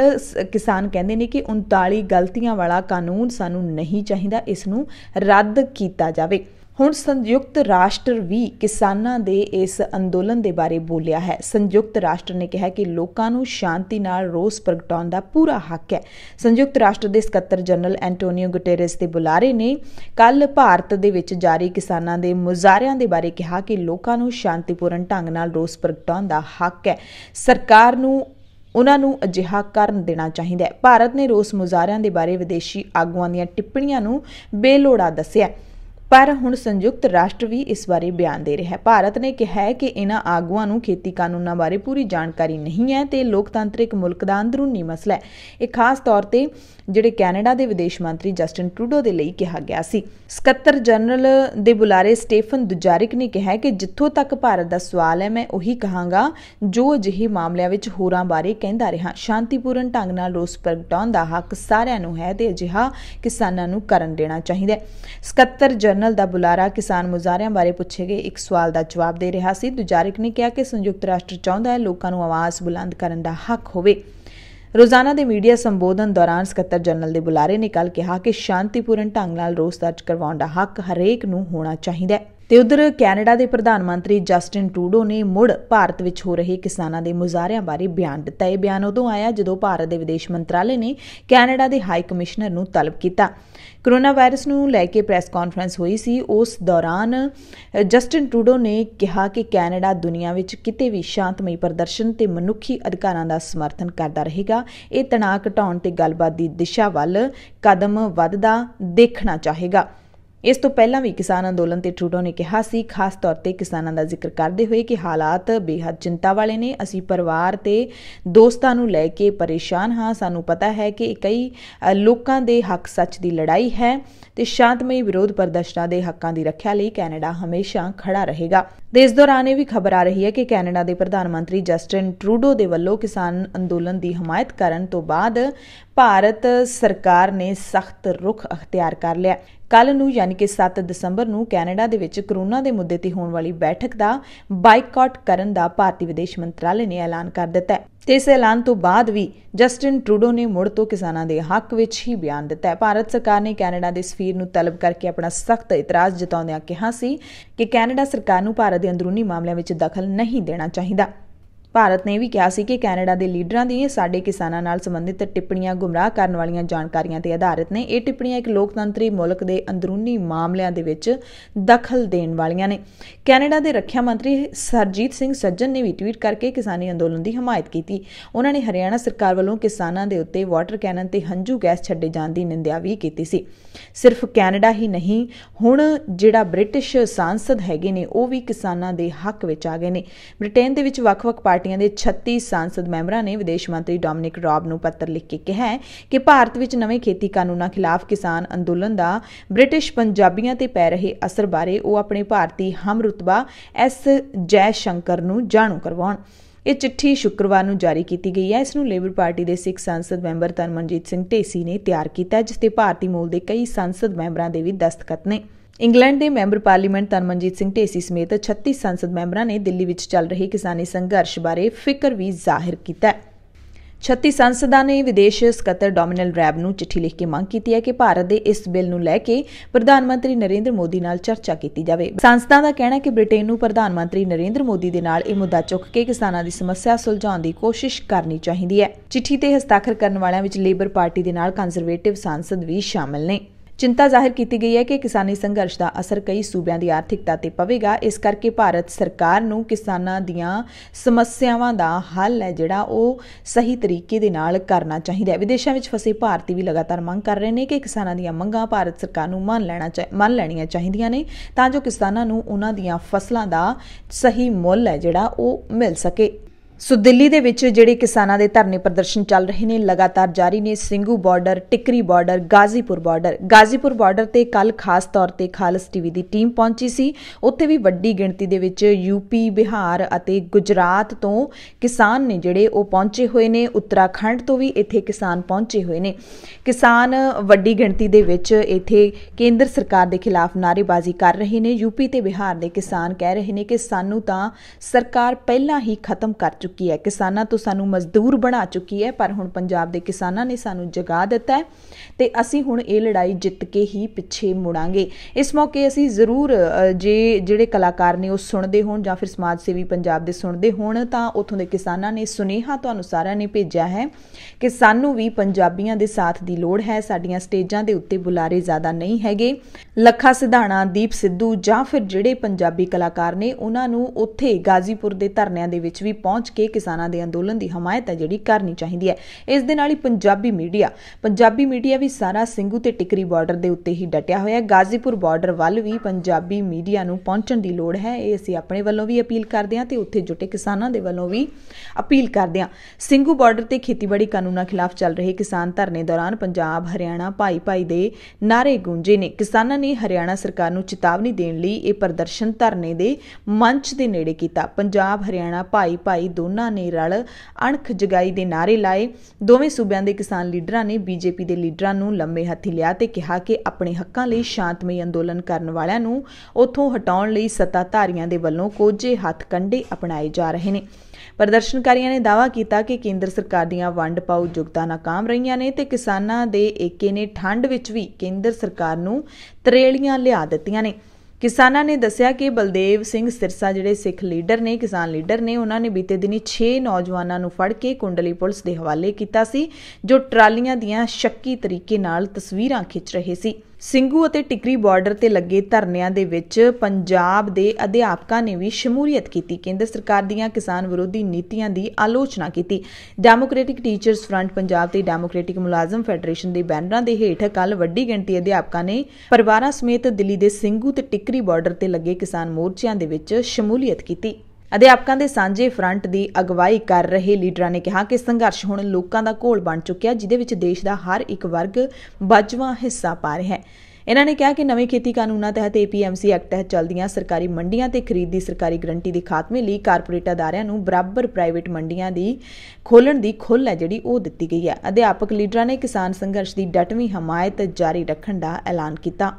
ਕਿਸਾਨ ਕਹਿੰਦੇ ਨੇ ਕਿ 39 ਗਲਤੀਆਂ ਵਾਲਾ ਕਾਨੂੰਨ ਸਾਨੂੰ ਨਹੀਂ ਚਾਹੀਦਾ ਇਸ ਨੂੰ ਰੱਦ ਕੀਤਾ ਜਾਵੇ ਹੁਣ ਸੰਯੁਕਤ ਰਾਸ਼ਟਰ ਵੀ ਕਿਸਾਨਾਂ ਦੇ ਇਸ ਅੰਦੋਲਨ ਦੇ ਬਾਰੇ ਬੋਲਿਆ ਹੈ ਸੰਯੁਕਤ ਰਾਸ਼ਟਰ ਨੇ ਕਿਹਾ ਕਿ ਲੋਕਾਂ ਨੂੰ ਸ਼ਾਂਤੀ ਨਾਲ ਰੋਸ ਪ੍ਰਗਟਾਉਣ ਦਾ ਪੂਰਾ ਹੱਕ ਹੈ ਸੰਯੁਕਤ ਰਾਸ਼ਟਰ ਦੇ ਸਕੱਤਰ ਜਨਰਲ ਐਂਟੋਨੀਓ ਗੁਟੇਰੇਸ ਦੇ ਬੁਲਾਰੇ ਨੇ ਕੱਲ ਭਾਰਤ ਦੇ ਵਿੱਚ ਜਾਰੀ ਕਿਸਾਨਾਂ ਦੇ ਮੁਜ਼ਾਹਰਿਆਂ ਦੇ ਬਾਰੇ ਕਿਹਾ ਕਿ ਲੋਕਾਂ ਨੂੰ ਸ਼ਾਂਤੀਪੂਰਨ ਢੰਗ ਨਾਲ ਰੋਸ ਪ੍ਰਗਟਾਉਣ ਦਾ ਹੱਕ ਹੈ ਸਰਕਾਰ ਨੂੰ ਉਹਨਾਂ ਨੂੰ ਅਜਿਹਾ ਕਰਨ ਦੇਣਾ ਚਾਹੀਦਾ ਹੈ ਭਾਰਤ ਨੇ ਰੋਸ ਮੁਜ਼ਾਹਰਿਆਂ ਦੇ ਬਾਰੇ ਵਿਦੇਸ਼ੀ ਆਗੂਆਂ ਦੀਆਂ ਟਿੱਪਣੀਆਂ ਨੂੰ ਬੇਲੋੜਾ ਦੱਸਿਆ ਪਰ ਹੁਣ ਸੰਯੁਕਤ ਰਾਸ਼ਟਰ ਵੀ ਇਸ ਬਾਰੇ ਬਿਆਨ ਦੇ ਰਿਹਾ ਹੈ ਭਾਰਤ ਨੇ ਕਿਹਾ ਹੈ ਕਿ ਇਹਨਾਂ ਆਗੂਆਂ ਨੂੰ ਖੇਤੀ ਕਾਨੂੰਨਾਂ ਬਾਰੇ ਪੂਰੀ ਜਾਣਕਾਰੀ ਨਹੀਂ ਹੈ ਤੇ ਲੋਕਤੰਤਰਿਕ ਮੁਲਕ ਦਾ ਅੰਦਰੂਨੀ ਮਸਲਾ ਹੈ ਇਹ ਖਾਸ ਤੌਰ ਤੇ ਜਿਹੜੇ ਕੈਨੇਡਾ ਦੇ ਵਿਦੇਸ਼ ਮੰਤਰੀ ਜਸਟਿਨ ਟਰੂਡੋ ਦੇ ਲਈ ਕਿਹਾ ਗਿਆ ਸੀ ਸਕੱਤਰ ਜਨਰਲ ਦੇ ਬੁਲਾਰੇ ਸਟੀਫਨ ਦੁਜਾਰਿਕ ਨੇ ਕਿਹਾ ਕਿ ਜਿੱਥੋਂ ਤੱਕ ਭਾਰਤ ਦਾ ਸਵਾਲ ਹੈ ਮੈਂ ਉਹੀ ਕਹਾਂਗਾ ਜੋ ਅਜਿਹੇ ਮਾਮਲਿਆਂ ਵਿੱਚ ਹੋਰਾਂ ਬਾਰੇ ਕਹਿੰਦਾ ਰਿਹਾ ਸ਼ਾਂਤੀਪੂਰਨ ਢੰਗ ਨਾਲ ਰੋਸ ਪ੍ਰਗਟਾਉਣ ਦਾ ਹੱਕ ਸਾਰਿਆਂ ਨੂੰ ਹੈ ਤੇ ਅਜਿਹਾ ਕਿਸਾਨਾਂ ਨੂੰ ਕਰਨ ਦੇਣਾ ਚਾਹੀਦਾ ਹੈ ਸਕੱਤਰ ਜਨਰਲ ਜਨਰਲ ਦਾ ਬੁਲਾਰਾ ਕਿਸਾਨ ਮੁਜ਼ਾਹਰਿਆਂ ਬਾਰੇ ਪੁੱਛੇ ਗਏ ਇੱਕ ਸਵਾਲ ਦਾ ਜਵਾਬ ਦੇ ਰਿਹਾ ਸੀ ਦੁਜਾਰਿਕ ਨੇ ਕਿਹਾ ਕਿ ਸੰਯੁਕਤ ਰਾਸ਼ਟਰ ਚਾਹੁੰਦਾ ਹੈ ਲੋਕਾਂ ਨੂੰ ਆਵਾਜ਼ ਬੁਲੰਦ ਕਰਨ ਦਾ ਹੱਕ ਹੋਵੇ ਰੋਜ਼ਾਨਾ ਦੇ ਮੀਡੀਆ ਸੰਬੋਧਨ ਦੌਰਾਨ ਸਕੱਤਰ ਜਨਰਲ ਦੇ ਬੁਲਾਰੇ ਨੇ ਕੱਲ ਕਿਹਾ ਕਿ ਸ਼ਾਂਤੀਪੂਰਨ ਢੰਗ ਨਾਲ ਰੋਸ ਦਰਜ ਕਰਵਾਉਣ ਦਾ ਹੱਕ ਹਰੇਕ ਨੂੰ ਹੋਣਾ ਚਾਹੀਦਾ ਹੈ ਤੇ ਉਧਰ ਕੈਨੇਡਾ ਦੇ ਪ੍ਰਧਾਨ ਮੰਤਰੀ ਜਸਟਿਨ ਟਰੂਡੋ ਨੇ ਮੁੜ ਭਾਰਤ ਵਿੱਚ ਹੋ ਰਹੇ ਕਿਸਾਨਾਂ ਦੇ ਮੁਜ਼ਾਹਰਿਆਂ ਬਾਰੇ ਬਿਆਨ ਦਿੱਤਾ ਇਹ ਬਿਆਨ ਉਦੋਂ ਆਇਆ ਜਦੋਂ ਭਾਰਤ ਦੇ ਵਿਦੇਸ਼ ਮੰਤਰਾਲੇ ਨੇ ਕੈਨੇਡਾ ਦੇ ਹਾਈ ਕਮਿਸ਼ਨਰ ਨੂੰ ਤਲਬ ਕੀਤਾ ਕੋਰੋਨਾ ਵਾਇਰਸ ਨੂੰ ਲੈ ਕੇ ਪ੍ਰੈਸ ਕਾਨਫਰੰਸ ਹੋਈ ਸੀ ਉਸ ਦੌਰਾਨ ਜਸਟਿਨ ਟਰੂਡੋ ਨੇ ਕਿਹਾ ਕਿ ਕੈਨੇਡਾ ਦੁਨੀਆ ਵਿੱਚ ਕਿਤੇ ਵੀ ਸ਼ਾਂਤਮਈ ਪ੍ਰਦਰਸ਼ਨ ਤੇ ਮਨੁੱਖੀ ਅਧਿਕਾਰਾਂ ਦਾ ਸਮਰਥਨ ਕਰਦਾ ਰਹੇਗਾ ਇਹ ਤਣਾਅ ਘਟਾਉਣ ਤੇ ਗੱਲਬਾਤ ਦੀ ਦਿਸ਼ਾ ਵੱਲ ਕਦਮ ਵੱਧਦਾ ਦੇਖਣਾ ਚਾਹੇਗਾ ਇਸ ਤੋਂ ਪਹਿਲਾਂ ਵੀ ਕਿਸਾਨ ਅੰਦੋਲਨ ਤੇ ਟਰੂਡੋ ਨੇ ਕਿਹਾ ਸੀ ਖਾਸ ਤੌਰ ਤੇ ਕਿਸਾਨਾਂ ਦਾ ਜ਼ਿਕਰ ਕਰਦੇ ਹੋਏ ਕਿ ਹਾਲਾਤ ਬੇहद ਚਿੰਤਾ ਵਾਲੇ ਨੇ ਅਸੀਂ ਪਰਿਵਾਰ ਤੇ ਦੋਸਤਾਂ ਨੂੰ ਲੈ ਕੇ ਪਰੇਸ਼ਾਨ ਹਾਂ ਸਾਨੂੰ ਪਤਾ ਹੈ ਕਿ ਕਈ ਲੋਕਾਂ ਦੇ ਹੱਕ ਸੱਚ ਦੀ ਲੜਾਈ ਹੈ ਤੇ ਸ਼ਾਂਤਮਈ ਵਿਰੋਧ ਪ੍ਰਦਰਸ਼ਨਾਂ ਦੇ ਹੱਕਾਂ ਦੀ ਰੱਖਿਆ ਲਈ ਕੈਨੇਡਾ ਹਮੇਸ਼ਾ ਖੜਾ ਰਹੇਗਾ ਤੇ ਇਸ ਦੌਰਾਨ ਇਹ ਵੀ ਖਬਰ ਆ ਰਹੀ ਹੈ ਕਿ ਕੈਨੇਡਾ ਦੇ ਪ੍ਰਧਾਨ ਮੰਤਰੀ ਜਸਟਿਨ ਟਰੂਡੋ ਦੇ ਵੱਲੋਂ ਕਿਸਾਨ ਅੰਦੋਲਨ ਦੀ ਹਮਾਇਤ ਕਰਨ ਤੋਂ ਬਾਅਦ ਭਾਰਤ ਸਰਕਾਰ ਨੇ ਸਖਤ ਰੁਖ ਅਖਤਿਆਰ ਕਰ ਲਿਆ ਕੱਲ ਨੂੰ ਯਾਨੀ ਕਿ 7 ਦਸੰਬਰ ਨੂੰ ਕੈਨੇਡਾ ਦੇ ਵਿੱਚ ਕਰੋਨਾ ਦੇ ਮੁੱਦੇ ਤੇ ਹੋਣ ਵਾਲੀ ਬੈਠਕ ਦਾ ਬਾਈਕਾਟ ਕਰਨ ਦਾ ਭਾਰਤੀ ਵਿਦੇਸ਼ ਮੰਤਰਾਲੇ ਨੇ ਐਲਾਨ ਕਰ ਦਿੱਤਾ ਹੈ ਤੇ ਇਸ ਐਲਾਨ ਤੋਂ ਬਾਅਦ ਵੀ ਜਸਟਿਨ ਟਰੂਡੋ ਨੇ ਮੁੜ ਤੋਂ ਕਿਸਾਨਾਂ ਦੇ ਹੱਕ ਵਿੱਚ ਹੀ ਬਿਆਨ ਦਿੱਤਾ ਹੈ ਭਾਰਤ ਸਰਕਾਰ ਨੇ ਕੈਨੇਡਾ ਦੇ ਸਫੀਰ ਨੂੰ ਤਲਬ ਕਰਕੇ ਆਪਣਾ ਸਖਤ ਇਤਰਾਜ਼ ਜਤਾਉਂਦਿਆਂ ਕਿਹਾ ਸੀ ਕਿ ਕੈਨੇਡਾ ਸਰਕਾਰ ਨੂੰ ਭਾਰਤ ਦੇ ਅੰਦਰੂਨੀ ਮਾਮਲਿਆਂ ਵਿੱਚ ਦਖਲ ਨਹੀਂ ਦੇਣਾ ਚਾਹੀਦਾ ਭਾਰਤ ਨੇ ਵੀ ਕਿਹਾ ਸੀ ਕਿ ਕੈਨੇਡਾ ਦੇ ਲੀਡਰਾਂ ਦੀ ਸਾਡੇ ਕਿਸਾਨਾਂ ਨਾਲ ਸੰਬੰਧਿਤ ਟਿੱਪਣੀਆਂ ਗੁੰਮਰਾਹ ਕਰਨ ਵਾਲੀਆਂ ਜਾਣਕਾਰੀਆਂ ਤੇ ਆਧਾਰਿਤ ਨੇ ਇਹ ਟਿੱਪਣੀਆਂ ਇੱਕ ਲੋਕਤੰਤਰੀ ਮੁਲਕ ਦੇ ਅੰਦਰੂਨੀ ਮਾਮਲਿਆਂ ਦੇ ਵਿੱਚ ਦਖਲ ਦੇਣ ਵਾਲੀਆਂ ਨੇ ਕੈਨੇਡਾ ਦੇ ਰੱਖਿਆ ਮੰਤਰੀ ਸਰਜੀਤ ਸਿੰਘ ਸੱਜਣ ਨੇ ਵੀ ਟਵੀਟ ਕਰਕੇ ਕਿਸਾਨੀ ਅੰਦੋਲਨ ਦੀ ਹਮਾਇਤ ਕੀਤੀ ਉਹਨਾਂ ਨੇ ਹਰਿਆਣਾ ਸਰਕਾਰ ਵੱਲੋਂ ਕਿਸਾਨਾਂ ਦੇ ਉੱਤੇ ਵਾਟਰ ਕੈਨਨ ਤੇ ਹੰਝੂ ਗੈਸ ਛੱਡੇ ਜਾਣ ਦੀ ਨਿੰਦਿਆ ਵੀ ਕੀਤੀ ਸੀ ਸਿਰਫ ਕੈਨੇਡਾ ਹੀ ਨਹੀਂ ਹੁਣ ਜਿਹੜਾ ਬ੍ਰਿਟਿਸ਼ ਸੰਸਦ ਹੈਗੇ ਨੇ ਉਹ ਵੀ ਕਿਸਾਨਾਂ ਦੇ ਹੱਕ ਵਿੱਚ ਆ ਗਏ ਨੇ ਬ੍ਰਿਟੇਨ ਦੇ ਵਿੱਚ ਵੱਖ-ਵੱਖ ਪਾਰਟੀਆਂ ਦੇ 36 ਸੰਸਦ ਮੈਂਬਰਾਂ ਨੇ ਵਿਦੇਸ਼ ਮੰਤਰੀ ਡੋਮਨਿਕ ਰੌਬ ਨੂੰ ਪੱਤਰ ਲਿਖ ਕੇ ਕਿਹਾ ਹੈ ਕਿ ਭਾਰਤ ਵਿੱਚ ਨਵੇਂ ਖੇਤੀ ਕਾਨੂੰਨਾਂ ਖਿਲਾਫ ਕਿਸਾਨ ਅੰਦੋਲਨ ਦਾ ਬ੍ਰਿਟਿਸ਼ ਪੰਜਾਬੀਆਂ ਤੇ ਪੈ ਰਹੇ ਅਸਰ ਬਾਰੇ ਉਹ ਆਪਣੇ ਭਾਰਤੀ ਹਮਰਤਬਾ ਐਸ ਜੈ ਸ਼ੰਕਰ ਨੂੰ ਜਾਣੂ ਕਰਵਾਉਣ ਇਹ ਚਿੱਠੀ ਸ਼ੁੱਕਰਵਾਰ ਨੂੰ ਜਾਰੀ ਕੀਤੀ ਗਈ ਹੈ ਇਸ ਨੂੰ ਲੇਬਰ ਪਾਰਟੀ ਦੇ ਸਿੱਖ ਸੰਸਦ ਮੈਂਬਰ ਤਨਮਨਜੀਤ ਸਿੰਘ ਢੇਸੀ ਨੇ ਤਿਆਰ ਕੀਤਾ ਜਿਸ ਤੇ ਭਾਰਤੀ ਮੂਲ ਦੇ ਕਈ ਸੰਸਦ ਮੈਂਬਰਾਂ ਦੇ ਵੀ ਦਸਤਖਤ ਨੇ ਇੰਗਲੈਂਡ ਦੇ ਮੈਂਬਰ ਪਾਰਲੀਮੈਂਟ ਤਨਮਨਜੀਤ ਸਿੰਘ ਢੇਸੀ ਸਮੇਤ 36 ਸੰਸਦ ਮੈਂਬਰਾਂ ਨੇ ਦਿੱਲੀ ਵਿੱਚ ਚੱਲ ਰਹੇ ਕਿਸਾਨੀ ਸੰਘਰਸ਼ ਬਾਰੇ ਫਿਕਰ ਵੀ ਜ਼ਾਹਿਰ ਕੀਤਾ ਹੈ 36 ਸੰਸਦਾਂ ਨੇ ਵਿਦੇਸ਼ ਸਕੱਤਰ ਡੋਮਿਨਲ ਰੈਬ ਨੂੰ ਚਿੱਠੀ ਲਿਖ ਕੇ ਮੰਗ ਕੀਤੀ ਹੈ ਕਿ ਭਾਰਤ ਦੇ ਇਸ ਬਿੱਲ ਨੂੰ ਲੈ ਕੇ ਪ੍ਰਧਾਨ ਮੰਤਰੀ ਨਰਿੰਦਰ ਮੋਦੀ ਨਾਲ ਚਰਚਾ ਕੀਤੀ ਜਾਵੇ ਸੰਸਦਾਂ ਦਾ ਕਹਿਣਾ ਹੈ ਕਿ ਬ੍ਰਿਟੇਨ ਨੂੰ ਪ੍ਰਧਾਨ ਮੰਤਰੀ ਨਰਿੰਦਰ ਮੋਦੀ ਦੇ ਨਾਲ ਇਹ ਮੁੱਦਾ ਚੁੱਕ ਕੇ ਕਿਸਾਨਾਂ ਦੀ ਸਮੱਸਿਆ ਸੁਲਝਾਉਣ ਦੀ ਕੋਸ਼ਿਸ਼ ਕਰਨੀ ਚਾਹੀਦੀ ਹੈ ਚਿੱਠੀ ਤੇ ਹਸਤਾਖਰ ਕਰਨ ਵਾਲਿਆਂ ਵਿੱਚ ਲੇਬਰ ਪਾਰਟੀ ਦੇ ਨਾਲ ਕੰਜ਼ਰਵੇਟਿਵ ਸੰਸਦ ਵੀ ਸ਼ਾਮਲ ਨੇ ਚਿੰਤਾ ਜ਼ਾਹਿਰ ਕੀਤੀ ਗਈ ਹੈ ਕਿ ਕਿਸਾਨੀ ਸੰਘਰਸ਼ ਦਾ ਅਸਰ ਕਈ ਸੂਬਿਆਂ ਦੀ ਆਰਥਿਕਤਾ ਤੇ ਪਵੇਗਾ ਇਸ ਕਰਕੇ ਭਾਰਤ ਸਰਕਾਰ ਨੂੰ ਕਿਸਾਨਾਂ ਦੀਆਂ ਸਮੱਸਿਆਵਾਂ ਦਾ ਹੱਲ ਹੈ ਜਿਹੜਾ ਉਹ ਸਹੀ ਤਰੀਕੇ ਦੇ ਨਾਲ ਕਰਨਾ ਚਾਹੀਦਾ ਹੈ ਵਿਦੇਸ਼ਾਂ ਵਿੱਚ ਫਸੇ ਭਾਰਤੀ ਵੀ ਲਗਾਤਾਰ ਮੰਗ ਕਰ ਰਹੇ ਨੇ ਕਿ ਕਿਸਾਨਾਂ ਦੀਆਂ ਮੰਗਾਂ ਭਾਰਤ ਸਰਕਾਰ ਨੂੰ ਮੰਨ ਲੈਣਾ ਮੰਨ ਲੈਣੀਆਂ ਚਾਹੀਦੀਆਂ ਨੇ ਤਾਂ ਜੋ ਕਿਸਾਨਾਂ ਨੂੰ ਉਹਨਾਂ ਦੀਆਂ ਫਸਲਾਂ ਦਾ ਸਹੀ ਮੁੱਲ ਹੈ ਜਿਹੜਾ ਉਹ ਮਿਲ ਸਕੇ ਸੋ ਦਿੱਲੀ ਦੇ ਵਿੱਚ ਜਿਹੜੇ ਕਿਸਾਨਾਂ ਦੇ ਧਰਨੇ ਪ੍ਰਦਰਸ਼ਨ ਚੱਲ ਰਹੇ ਨੇ ਲਗਾਤਾਰ ਜਾਰੀ ਨੇ Singhu border Tikri border Ghazipur border Ghazipur border ਤੇ ਕੱਲ ਖਾਸ ਤੌਰ ਤੇ ਖਾਲਸ ਟੀਵੀ ਦੀ ਟੀਮ ਪਹੁੰਚੀ ਸੀ ਉੱਥੇ ਵੀ ਵੱਡੀ ਗਿਣਤੀ ਦੇ ਵਿੱਚ ਯੂਪੀ ਬਿਹਾਰ ਅਤੇ ਗੁਜਰਾਤ ਤੋਂ ਕਿਸਾਨ ਨੇ ਜਿਹੜੇ ਉਹ ਪਹੁੰਚੇ ਹੋਏ ਨੇ ਉੱਤਰਾਖੰਡ ਤੋਂ ਵੀ ਇੱਥੇ ਕਿਸਾਨ ਪਹੁੰਚੇ ਹੋਏ ਨੇ ਕਿਸਾਨ ਵੱਡੀ ਗਿਣਤੀ ਦੇ ਵਿੱਚ ਇੱਥੇ ਕੇਂਦਰ ਸਰਕਾਰ ਦੇ ਖਿਲਾਫ ਨਾਰੇਬਾਜ਼ੀ ਕਰ ਰਹੇ ਨੇ ਯੂਪੀ ਤੇ ਬਿਹਾਰ ਦੇ ਕਿਸਾਨ ਕਹਿ ਰਹੇ ਨੇ ਕਿ ਸਾਨੂੰ ਤਾਂ ਸਰਕਾਰ ਪਹਿਲਾਂ ਹੀ ਖਤਮ ਕਰ ਚੁੱਕੀ ਚੁੱਕੀ ਹੈ ਕਿਸਾਨਾਂ ਤੋਂ ਸਾਨੂੰ ਮਜ਼ਦੂਰ ਬਣਾ ਚੁੱਕੀ ਹੈ ਪਰ ਹੁਣ ਪੰਜਾਬ ਦੇ ਕਿਸਾਨਾਂ ਨੇ ਸਾਨੂੰ ਜਗਾ ਦਿੱਤਾ ਹੈ ਤੇ ਅਸੀਂ ਹੁਣ ਇਹ ਲੜਾਈ ਜਿੱਤ ਕੇ ਹੀ ਪਿੱਛੇ ਮੁੜਾਂਗੇ ਇਸ ਮੌਕੇ ਅਸੀਂ ਜ਼ਰੂਰ ਜੇ ਜਿਹੜੇ ਕਲਾਕਾਰ ਨੇ ਉਹ ਸੁਣਦੇ ਹੋਣ ਜਾਂ ਫਿਰ ਸਮਾਜ ਸੇਵੀ ਪੰਜਾਬ ਦੇ ਸੁਣਦੇ ਹੋਣ ਤਾਂ ਉਥੋਂ ਦੇ ਕਿਸਾਨਾਂ ਨੇ ਸੁਨੇਹਾ ਤੁਹਾਨੂੰ ਸਾਰਿਆਂ ਨੇ ਭੇਜਿਆ ਹੈ ਕਿ ਸਾਨੂੰ ਵੀ ਪੰਜਾਬੀਆਂ ਦੇ ਸਾਥ ਦੀ ਲੋੜ ਹੈ ਸਾਡੀਆਂ ਸਟੇਜਾਂ ਦੇ ਉੱਤੇ ਬੁਲਾਰੇ ਜ਼ਿਆਦਾ ਨਹੀਂ ਹੈਗੇ ਲੱਖਾ ਸਿਧਾਣਾ ਦੀਪ ਸਿੱਧੂ ਜਾਂ ਫਿਰ ਜਿਹੜੇ ਪੰਜਾਬੀ ਕਲਾਕਾਰ ਨੇ ਉਹਨਾਂ ਨੂੰ ਉੱਥੇ ਗਾਜ਼ੀਪੁਰ ਦੇ ਧਰਨਿਆਂ ਦੇ ਵਿੱਚ ਵੀ ਪਹੁੰਚ ਕੇ ਕੇ ਕਿਸਾਨਾਂ ਦੇ ਅੰਦੋਲਨ ਦੀ ਹਮਾਇਤ ਹੈ ਜਿਹੜੀ ਕਰਨੀ ਚਾਹੀਦੀ ਹੈ ਇਸ ਦੇ ਨਾਲ ਹੀ ਪੰਜਾਬੀ ਮੀਡੀਆ ਪੰਜਾਬੀ ਮੀਡੀਆ ਵੀ ਸਾਰਾ ਸਿੰਘੂ ਤੇ ਟਿਕਰੀ ਬਾਰਡਰ ਦੇ ਉੱਤੇ ਹੀ ਡਟਿਆ ਹੋਇਆ ਹੈ ਗਾਜ਼ੀਪੁਰ ਬਾਰਡਰ ਵੱਲ ਵੀ ਪੰਜਾਬੀ ਮੀਡੀਆ ਨੂੰ ਪਹੁੰਚਣ ਦੀ ਲੋੜ ਹੈ ਇਹ ਅਸੀਂ ਆਪਣੇ ਵੱਲੋਂ ਵੀ ਅਪੀਲ ਕਰਦੇ ਹਾਂ ਤੇ ਉੱਥੇ ਜੁਟੇ ਕਿਸਾਨਾਂ ਦੇ ਵੱਲੋਂ ਵੀ ਅਪੀਲ ਕਰਦੇ ਹਾਂ ਸਿੰਘੂ ਬਾਰਡਰ ਤੇ ਖੇਤੀਬਾੜੀ ਕਾਨੂੰਨਾਂ ਖਿਲਾਫ ਚੱਲ ਰਹੇ ਕਿਸਾਨ ਧਰਨੇ ਦੌਰਾਨ ਪੰਜਾਬ ਹਰਿਆਣਾ ਭਾਈ ਭਾਈ ਦੇ ਨਾਰੇ ਗੂੰਜੇ ਨੇ ਕਿਸਾਨਾਂ ਨੇ ਹਰਿਆਣਾ ਸਰਕਾਰ ਨੂੰ ਚੇਤਾਵਨੀ ਦੇਣ ਲਈ ਇਹ ਪ੍ਰਦਰਸ਼ਨ ਧਰਨੇ ਦੇ ਮੰਚ ਦੇ ਨੇੜੇ ਕੀਤਾ ਪੰਜਾਬ ਹਰਿਆਣਾ ਭਾਈ ਭਾਈ ਦੋਨਾਂ ਨੇ ਰਲ ਅਣਖ ਜਗਾਈ ਦੇ ਨਾਰੇ ਲਾਏ ਦੋਵੇਂ ਸੂਬਿਆਂ ਦੇ ਕਿਸਾਨ ਲੀਡਰਾਂ ਨੇ ਬੀਜੇਪੀ ਦੇ ਲੀਡਰਾਂ ਨੂੰ ਲੰਮੇ ਹੱਥੀ ਲਿਆ ਤੇ ਕਿਹਾ ਕਿ ਆਪਣੇ ਹੱਕਾਂ ਲਈ ਸ਼ਾਂਤਮਈ ਅੰਦੋਲਨ ਕਰਨ ਵਾਲਿਆਂ ਨੂੰ ਉਥੋਂ ਹਟਾਉਣ ਲਈ ਸੱਤਾਧਾਰੀਆਂ ਦੇ ਵੱਲੋਂ ਕੋਝੇ ਹੱਥ ਕੰਡੇ ਅਪਣਾਏ ਜਾ ਰਹੇ ਨੇ ਪ੍ਰਦਰਸ਼ਨਕਾਰੀਆਂ ਨੇ ਦਾਵਾ ਕੀਤਾ ਕਿ ਕੇਂਦਰ ਸਰਕਾਰ ਦੀਆਂ ਵੰਡ ਪਾਉ ਜੁਗਤਾਂ ਨਾਕਾਮ ਰਹੀਆਂ ਨੇ ਤੇ ਕਿਸਾਨਾਂ ਦੇ ਏਕੇ ਨੇ ਠੰਡ ਵਿੱਚ ਵੀ ਕੇਂਦਰ ਸਰਕਾਰ ਨੂੰ ਤਰੇਲੀਆਂ ਲਿਆ ਦਿੱਤੀਆਂ ਨੇ ਕਿਸਾਨਾਂ ਨੇ ਦੱਸਿਆ ਕਿ ਬਲਦੇਵ ਸਿੰਘ ਸਿਰਸਾ ਜਿਹੜੇ ਸਿੱਖ ਲੀਡਰ ਨੇ ਕਿਸਾਨ ਲੀਡਰ ਨੇ ਉਹਨਾਂ ਨੇ ਬੀਤੇ ਦਿਨੀ 6 ਨੌਜਵਾਨਾਂ ਨੂੰ ਫੜ ਕੇ ਕੁੰਡਲੀ ਪੁਲਿਸ ਦੇ ਹਵਾਲੇ ਕੀਤਾ ਸੀ ਜੋ ਟਰਾਲੀਆਂ ਦੀਆਂ ਸ਼ੱਕੀ ਤਰੀਕੇ ਨਾਲ ਤਸਵੀਰਾਂ ਖਿੱਚ ਰਹੇ ਸੀ ਸਿੰਘੂ ਅਤੇ ਟਿਕਰੀ ਬਾਰਡਰ ਤੇ ਲੱਗੇ ਧਰਨਿਆਂ ਦੇ ਵਿੱਚ ਪੰਜਾਬ ਦੇ ਅਧਿਆਪਕਾਂ ਨੇ ਵੀ ਸ਼ਮੂਲੀਅਤ ਕੀਤੀ ਕੇਂਦਰ ਸਰਕਾਰ ਦੀਆਂ ਕਿਸਾਨ ਵਿਰੋਧੀ ਨੀਤੀਆਂ ਦੀ ਆਲੋਚਨਾ ਕੀਤੀ ਡੈਮੋਕ੍ਰੈਟਿਕ ਟੀਚਰਸ ਫਰੰਟ ਪੰਜਾਬ ਤੇ ਡੈਮੋਕ੍ਰੈਟਿਕ ਮੁਲਾਜ਼ਮ ਫੈਡਰੇਸ਼ਨ ਦੇ ਬੈਨਰਾਂ ਦੇ ਹੇਠ ਕੱਲ ਵੱਡੀ ਗਿਣਤੀ ਅਧਿਆਪਕਾਂ ਨੇ ਪਰਿਵਾਰਾਂ ਸਮੇਤ ਦਿੱਲੀ ਦੇ ਸਿੰਘੂ ਤੇ ਟਿਕਰੀ ਬਾਰਡਰ ਤੇ ਲੱਗੇ ਕਿਸਾਨ ਮੋਰਚਿਆਂ ਦੇ ਵਿੱਚ ਸ਼ਮੂਲੀਅਤ ਕੀਤੀ ਅਧਿਆਪਕਾਂ ਦੇ ਸਾਂਝੇ ਫਰੰਟ ਦੀ ਅਗਵਾਈ ਕਰ ਰਹੇ ਲੀਡਰਾਂ ਨੇ ਕਿਹਾ ਕਿ ਸੰਘਰਸ਼ ਹੁਣ ਲੋਕਾਂ ਦਾ ਘੋਲ ਬਣ ਚੁੱਕਿਆ ਜਿਦੇ ਵਿੱਚ ਦੇਸ਼ ਦਾ ਹਰ ਇੱਕ ਵਰਗ ਬਾਜਵਾ ਹਿੱਸਾ ਪਾ ਰਿਹਾ ਹੈ ਇਹਨਾਂ ਨੇ ਕਿਹਾ ਕਿ ਨਵੇਂ ਖੇਤੀ ਕਾਨੂੰਨਾਂ ਤਹਿਤ ਏਪੀਐਮਸੀ ਐਕਟ ਤਹਿਤ ਚੱਲਦੀਆਂ ਸਰਕਾਰੀ ਮੰਡੀਆਂ ਤੇ ਖਰੀਦ ਦੀ ਸਰਕਾਰੀ ਗਰੰਟੀ ਦੇ ਖਾਤਮੇ ਲਈ ਕਾਰਪੋਰੇਟ ਅਦਾਰਿਆਂ ਨੂੰ ਬਰਾਬਰ ਪ੍ਰਾਈਵੇਟ ਮੰਡੀਆਂ ਦੀ ਖੋਲਣ ਦੀ ਖੁੱਲ੍ਹ ਹੈ ਜਿਹੜੀ ਉਹ ਦਿੱਤੀ ਗਈ ਹੈ ਅਧਿਆਪਕ ਲੀਡਰਾਂ ਨੇ ਕਿਸਾਨ ਸੰਘਰਸ਼ ਦੀ ਡਟਵੀਂ ਹਮਾਇਤ ਜਾਰੀ ਰੱਖਣ ਦਾ ਐਲਾਨ ਕੀਤਾ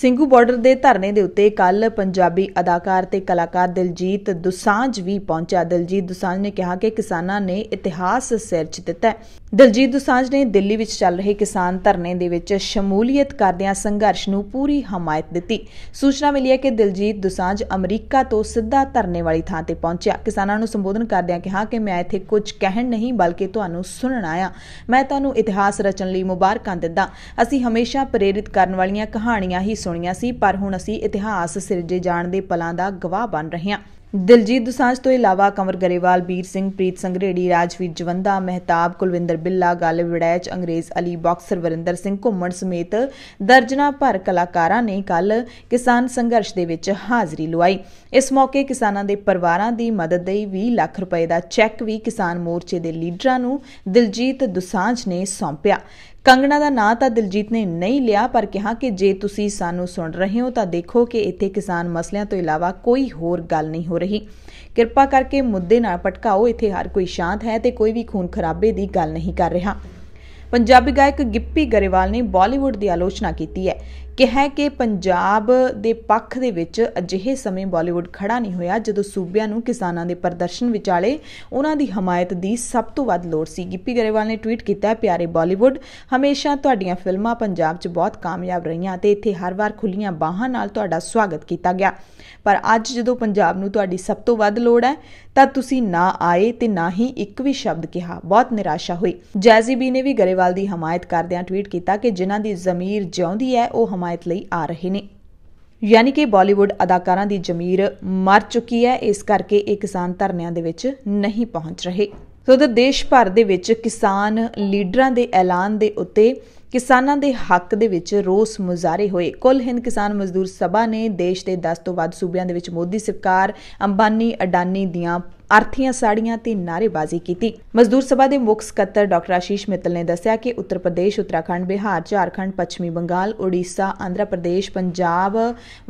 ਸਿੰਘੂ ਬਾਰਡਰ ਦੇ ਧਰਨੇ ਦੇ ਉੱਤੇ ਕੱਲ ਪੰਜਾਬੀ ਅਦਾਕਾਰ ਤੇ ਕਲਾਕਾਰ ਦਿਲਜੀਤ ਦੁਸਾਂਝ ਵੀ ਪਹੁੰਚਿਆ ਦਿਲਜੀਤ ਦੁਸਾਂਝ ਨੇ ਕਿਹਾ ਕਿ ਕਿਸਾਨਾਂ ਨੇ ਇਤਿਹਾਸ ਸਿਰਜ ਦਿੱਤਾ ਦਲਜੀਤ ਦੁਸਾਂਝ ਨੇ ਦਿੱਲੀ ਵਿੱਚ ਚੱਲ ਰਹੇ ਕਿਸਾਨ ਧਰਨੇ ਦੇ ਵਿੱਚ ਸ਼ਮੂਲੀਅਤ ਕਰਦਿਆਂ ਸੰਘਰਸ਼ ਨੂੰ ਪੂਰੀ ਹਮਾਇਤ ਦਿੱਤੀ ਸੂਚਨਾ ਮਿਲੀ ਹੈ ਕਿ ਦਲਜੀਤ ਦੁਸਾਂਝ ਅਮਰੀਕਾ ਤੋਂ ਸਿੱਧਾ ਧਰਨੇ ਵਾਲੀ ਥਾਂ ਤੇ ਪਹੁੰਚਿਆ ਕਿਸਾਨਾਂ ਨੂੰ ਸੰਬੋਧਨ ਕਰਦਿਆਂ ਕਿਹਾ ਕਿ ਮੈਂ ਇੱਥੇ ਕੁਝ ਕਹਿਣ ਨਹੀਂ ਬਲਕਿ ਤੁਹਾਨੂੰ ਸੁਣਨ ਆਇਆ ਮੈਂ ਤੁਹਾਨੂੰ ਇਤਿਹਾਸ ਰਚਣ ਲਈ ਮੁਬਾਰਕਾਂ ਦਿੰਦਾ ਅਸੀਂ ਹਮੇਸ਼ਾ ਪ੍ਰੇਰਿਤ ਕਰਨ ਵਾਲੀਆਂ ਕਹਾਣੀਆਂ ਹੀ ਸੁਣੀਆਂ ਸੀ ਪਰ ਹੁਣ ਅਸੀਂ ਇਤਿਹਾਸ ਸਿਰਜੇ ਜਾਣ ਦੇ ਪਲਾਂ ਦਾ ਗਵਾਹ ਬਣ ਰਹੇ ਹਾਂ ਦਿਲਜੀਤ ਦੁਸਾਂਝ ਤੋਂ ਇਲਾਵਾ ਕੰਵਰ ਗਰੇਵਾਲ, ਬੀਰ ਸਿੰਘ, ਪ੍ਰੀਤ ਸੰਗਰੇੜੀ, ਰਾਜਵੀਰ ਜਵੰਦਾ, ਮਹਿਤਾਬ, ਕੁਲਵਿੰਦਰ ਬਿੱਲਾ, ਗਾਲਿਬ ਵੜੈਚ, ਅੰਗਰੇਜ਼ ਅਲੀ, ਬਾਕਸਰ ਵਰਿੰਦਰ ਸਿੰਘ ਘੁੰਮਣ ਸਮੇਤ ਦਰਜਨਾ ਭਰ ਕਲਾਕਾਰਾਂ ਨੇ ਕੱਲ ਕਿਸਾਨ ਸੰਘਰਸ਼ ਦੇ ਵਿੱਚ ਹਾਜ਼ਰੀ ਲਵਾਈ। ਇਸ ਮੌਕੇ ਕਿਸਾਨਾਂ ਦੇ ਪਰਿਵਾਰਾਂ ਦੀ ਮਦਦ ਲਈ 20 ਲੱਖ ਰੁਪਏ ਦਾ ਚੈੱਕ ਵੀ ਕਿਸਾਨ ਮੋਰਚੇ ਦੇ ਲੀਡਰਾਂ ਨੂੰ ਦਿਲਜੀਤ ਦੁਸਾਂਝ ਨੇ ਸੌਂਪਿਆ। ਕੰਗਣਾ ਦਾ ਨਾਂ ਤਾਂ ਦਿਲਜੀਤ ਨੇ ਨਹੀਂ ਲਿਆ ਪਰ ਕਿਹਾ ਕਿ ਜੇ ਤੁਸੀਂ ਸਾਨੂੰ ਸੁਣ ਰਹੇ ਹੋ ਤਾਂ ਦੇਖੋ ਕਿ ਇੱਥੇ ਕਿਸਾਨ ਮਸਲਿਆਂ ਤੋਂ ਇਲਾਵਾ ਕੋਈ ਹੋਰ ਗੱਲ ਨਹੀਂ ਹੋ ਰਹੀ ਕਿਰਪਾ ਕਰਕੇ ਮੁੱਦੇ ਨਾਲ ਪਟਕਾਓ ਇੱਥੇ ਹਰ ਕੋਈ ਸ਼ਾਂਤ ਹੈ ਤੇ ਕੋਈ ਵੀ ਖੂਨ ਖਰਾਬੇ ਦੀ ਗੱਲ ਨਹੀਂ ਕਰ ਰਿਹਾ ਪੰਜਾਬੀ ਗਾਇਕ ਗਿੱਪੀ ਗਰੇਵਾਲ ਨੇ ਬਾਲੀਵੁੱਡ ਦੀ ਆਲੋਚਨਾ ਕੀਤੀ ਹੈ ਕਿਹਾ ਕਿ ਪੰਜਾਬ ਦੇ ਪੱਖ ਦੇ ਵਿੱਚ ਅਜਿਹੇ ਸਮੇਂ ਬਾਲੀਵੁੱਡ ਖੜਾ ਨਹੀਂ ਹੋਇਆ ਜਦੋਂ ਸੂਬਿਆਂ ਨੂੰ ਕਿਸਾਨਾਂ ਦੇ ਪ੍ਰਦਰਸ਼ਨ ਵਿਚਾਲੇ ਉਹਨਾਂ ਦੀ ਹਮਾਇਤ ਦੀ ਸਭ ਤੋਂ ਵੱਧ ਲੋੜ ਸੀ ਗਿੱਪੀ ਗਰੇਵਾਲ ਨੇ ਟਵੀਟ ਕੀਤਾ ਪਿਆਰੇ ਬਾਲੀਵੁੱਡ ਹਮੇਸ਼ਾ ਤੁਹਾਡੀਆਂ ਫਿਲਮਾਂ ਪੰਜਾਬ 'ਚ ਬਹੁਤ ਕਾਮਯਾਬ ਰਹੀਆਂ ਤੇ ਇੱਥੇ ਹਰ ਵਾਰ ਖੁੱਲੀਆਂ ਬਾਹਾਂ ਨਾਲ ਤੁਹਾਡਾ ਸਵਾਗਤ ਕੀਤਾ ਗਿਆ ਪਰ ਅੱਜ ਜਦੋਂ ਪੰਜਾਬ ਨੂੰ ਤੁਹਾਡੀ ਸਭ ਤੋਂ ਵੱਧ ਲੋੜ ਹੈ ਤਾਂ ਤੁਸੀਂ ਨਾ ਆਏ ਤੇ ਨਾ ਹੀ ਇੱਕ ਵੀ ਸ਼ਬਦ ਕਿਹਾ ਬਹੁਤ ਨਿਰਾਸ਼ਾ ਹੋਈ ਜੈਜ਼ੀ ਬੀ ਨੇ ਵੀ ਗਰੇਵਾਲ ਦੀ ਹਮਾਇਤ ਕਰਦਿਆਂ ਟਵੀਟ ਕੀਤਾ ਕਿ ਜਿਨ੍ਹਾਂ ਦੀ ਜ਼ਮੀਰ ਜਿਉਂਦੀ ਹੈ ਉਹ ਹਮਾਇਤ ਲਈ ਆ ਰਹੇ ਨੇ ਯਾਨੀ ਕਿ ਬਾਲੀਵੁੱਡ ਅਦਾਕਾਰਾਂ ਦੀ ਜ਼ਮੀਰ ਮਰ ਚੁੱਕੀ ਹੈ ਇਸ ਕਰਕੇ ਇਹ ਕਿਸਾਨ ਧਰਨਿਆਂ ਦੇ ਵਿੱਚ ਨਹੀਂ ਪਹੁੰਚ ਰਹੇ ਸੋ ਦੇਸ਼ ਭਰ ਦੇ ਵਿੱਚ ਕਿਸਾਨ ਲੀਡਰਾਂ ਦੇ ਐਲਾਨ ਦੇ ਉੱਤੇ ਕਿਸਾਨਾਂ ਦੇ ਹੱਕ ਦੇ ਵਿੱਚ ਰੋਸ ਮੁਜ਼ਾਰੇ ਹੋਏ ਕੁੱਲ ਹਿੰਦ ਕਿਸਾਨ ਮਜ਼ਦੂਰ ਸਭਾ ਨੇ ਦੇਸ਼ ਦੇ 10 ਤੋਂ ਵੱਧ ਸੂਬਿਆਂ ਦੇ ਵਿੱਚ ਮੋਦੀ ਸਰਕਾਰ ਅੰਬਾਨੀ ਅਡਾਨੀ ਦੀਆਂ ਅਰਥੀਆਂ ਸਾੜੀਆਂ ਤੇ ਨਾਰੇਬਾਜ਼ੀ ਕੀਤੀ ਮਜ਼ਦੂਰ ਸਭਾ ਦੇ ਮੁੱਖ ਸਕੱਤਰ ਡਾਕਟਰ ਆਸ਼ੀਸ਼ ਮਿੱਤਲ ਨੇ ਦੱਸਿਆ ਕਿ ਉੱਤਰ ਪ੍ਰਦੇਸ਼ ਉੱਤਰਾਖੰਡ ਬਿਹਾਰ ਝਾਰਖੰਡ ਪੱਛਮੀ ਬੰਗਾਲ ਓਡੀਸ਼ਾ ਆਂਧਰਾ ਪ੍ਰਦੇਸ਼ ਪੰਜਾਬ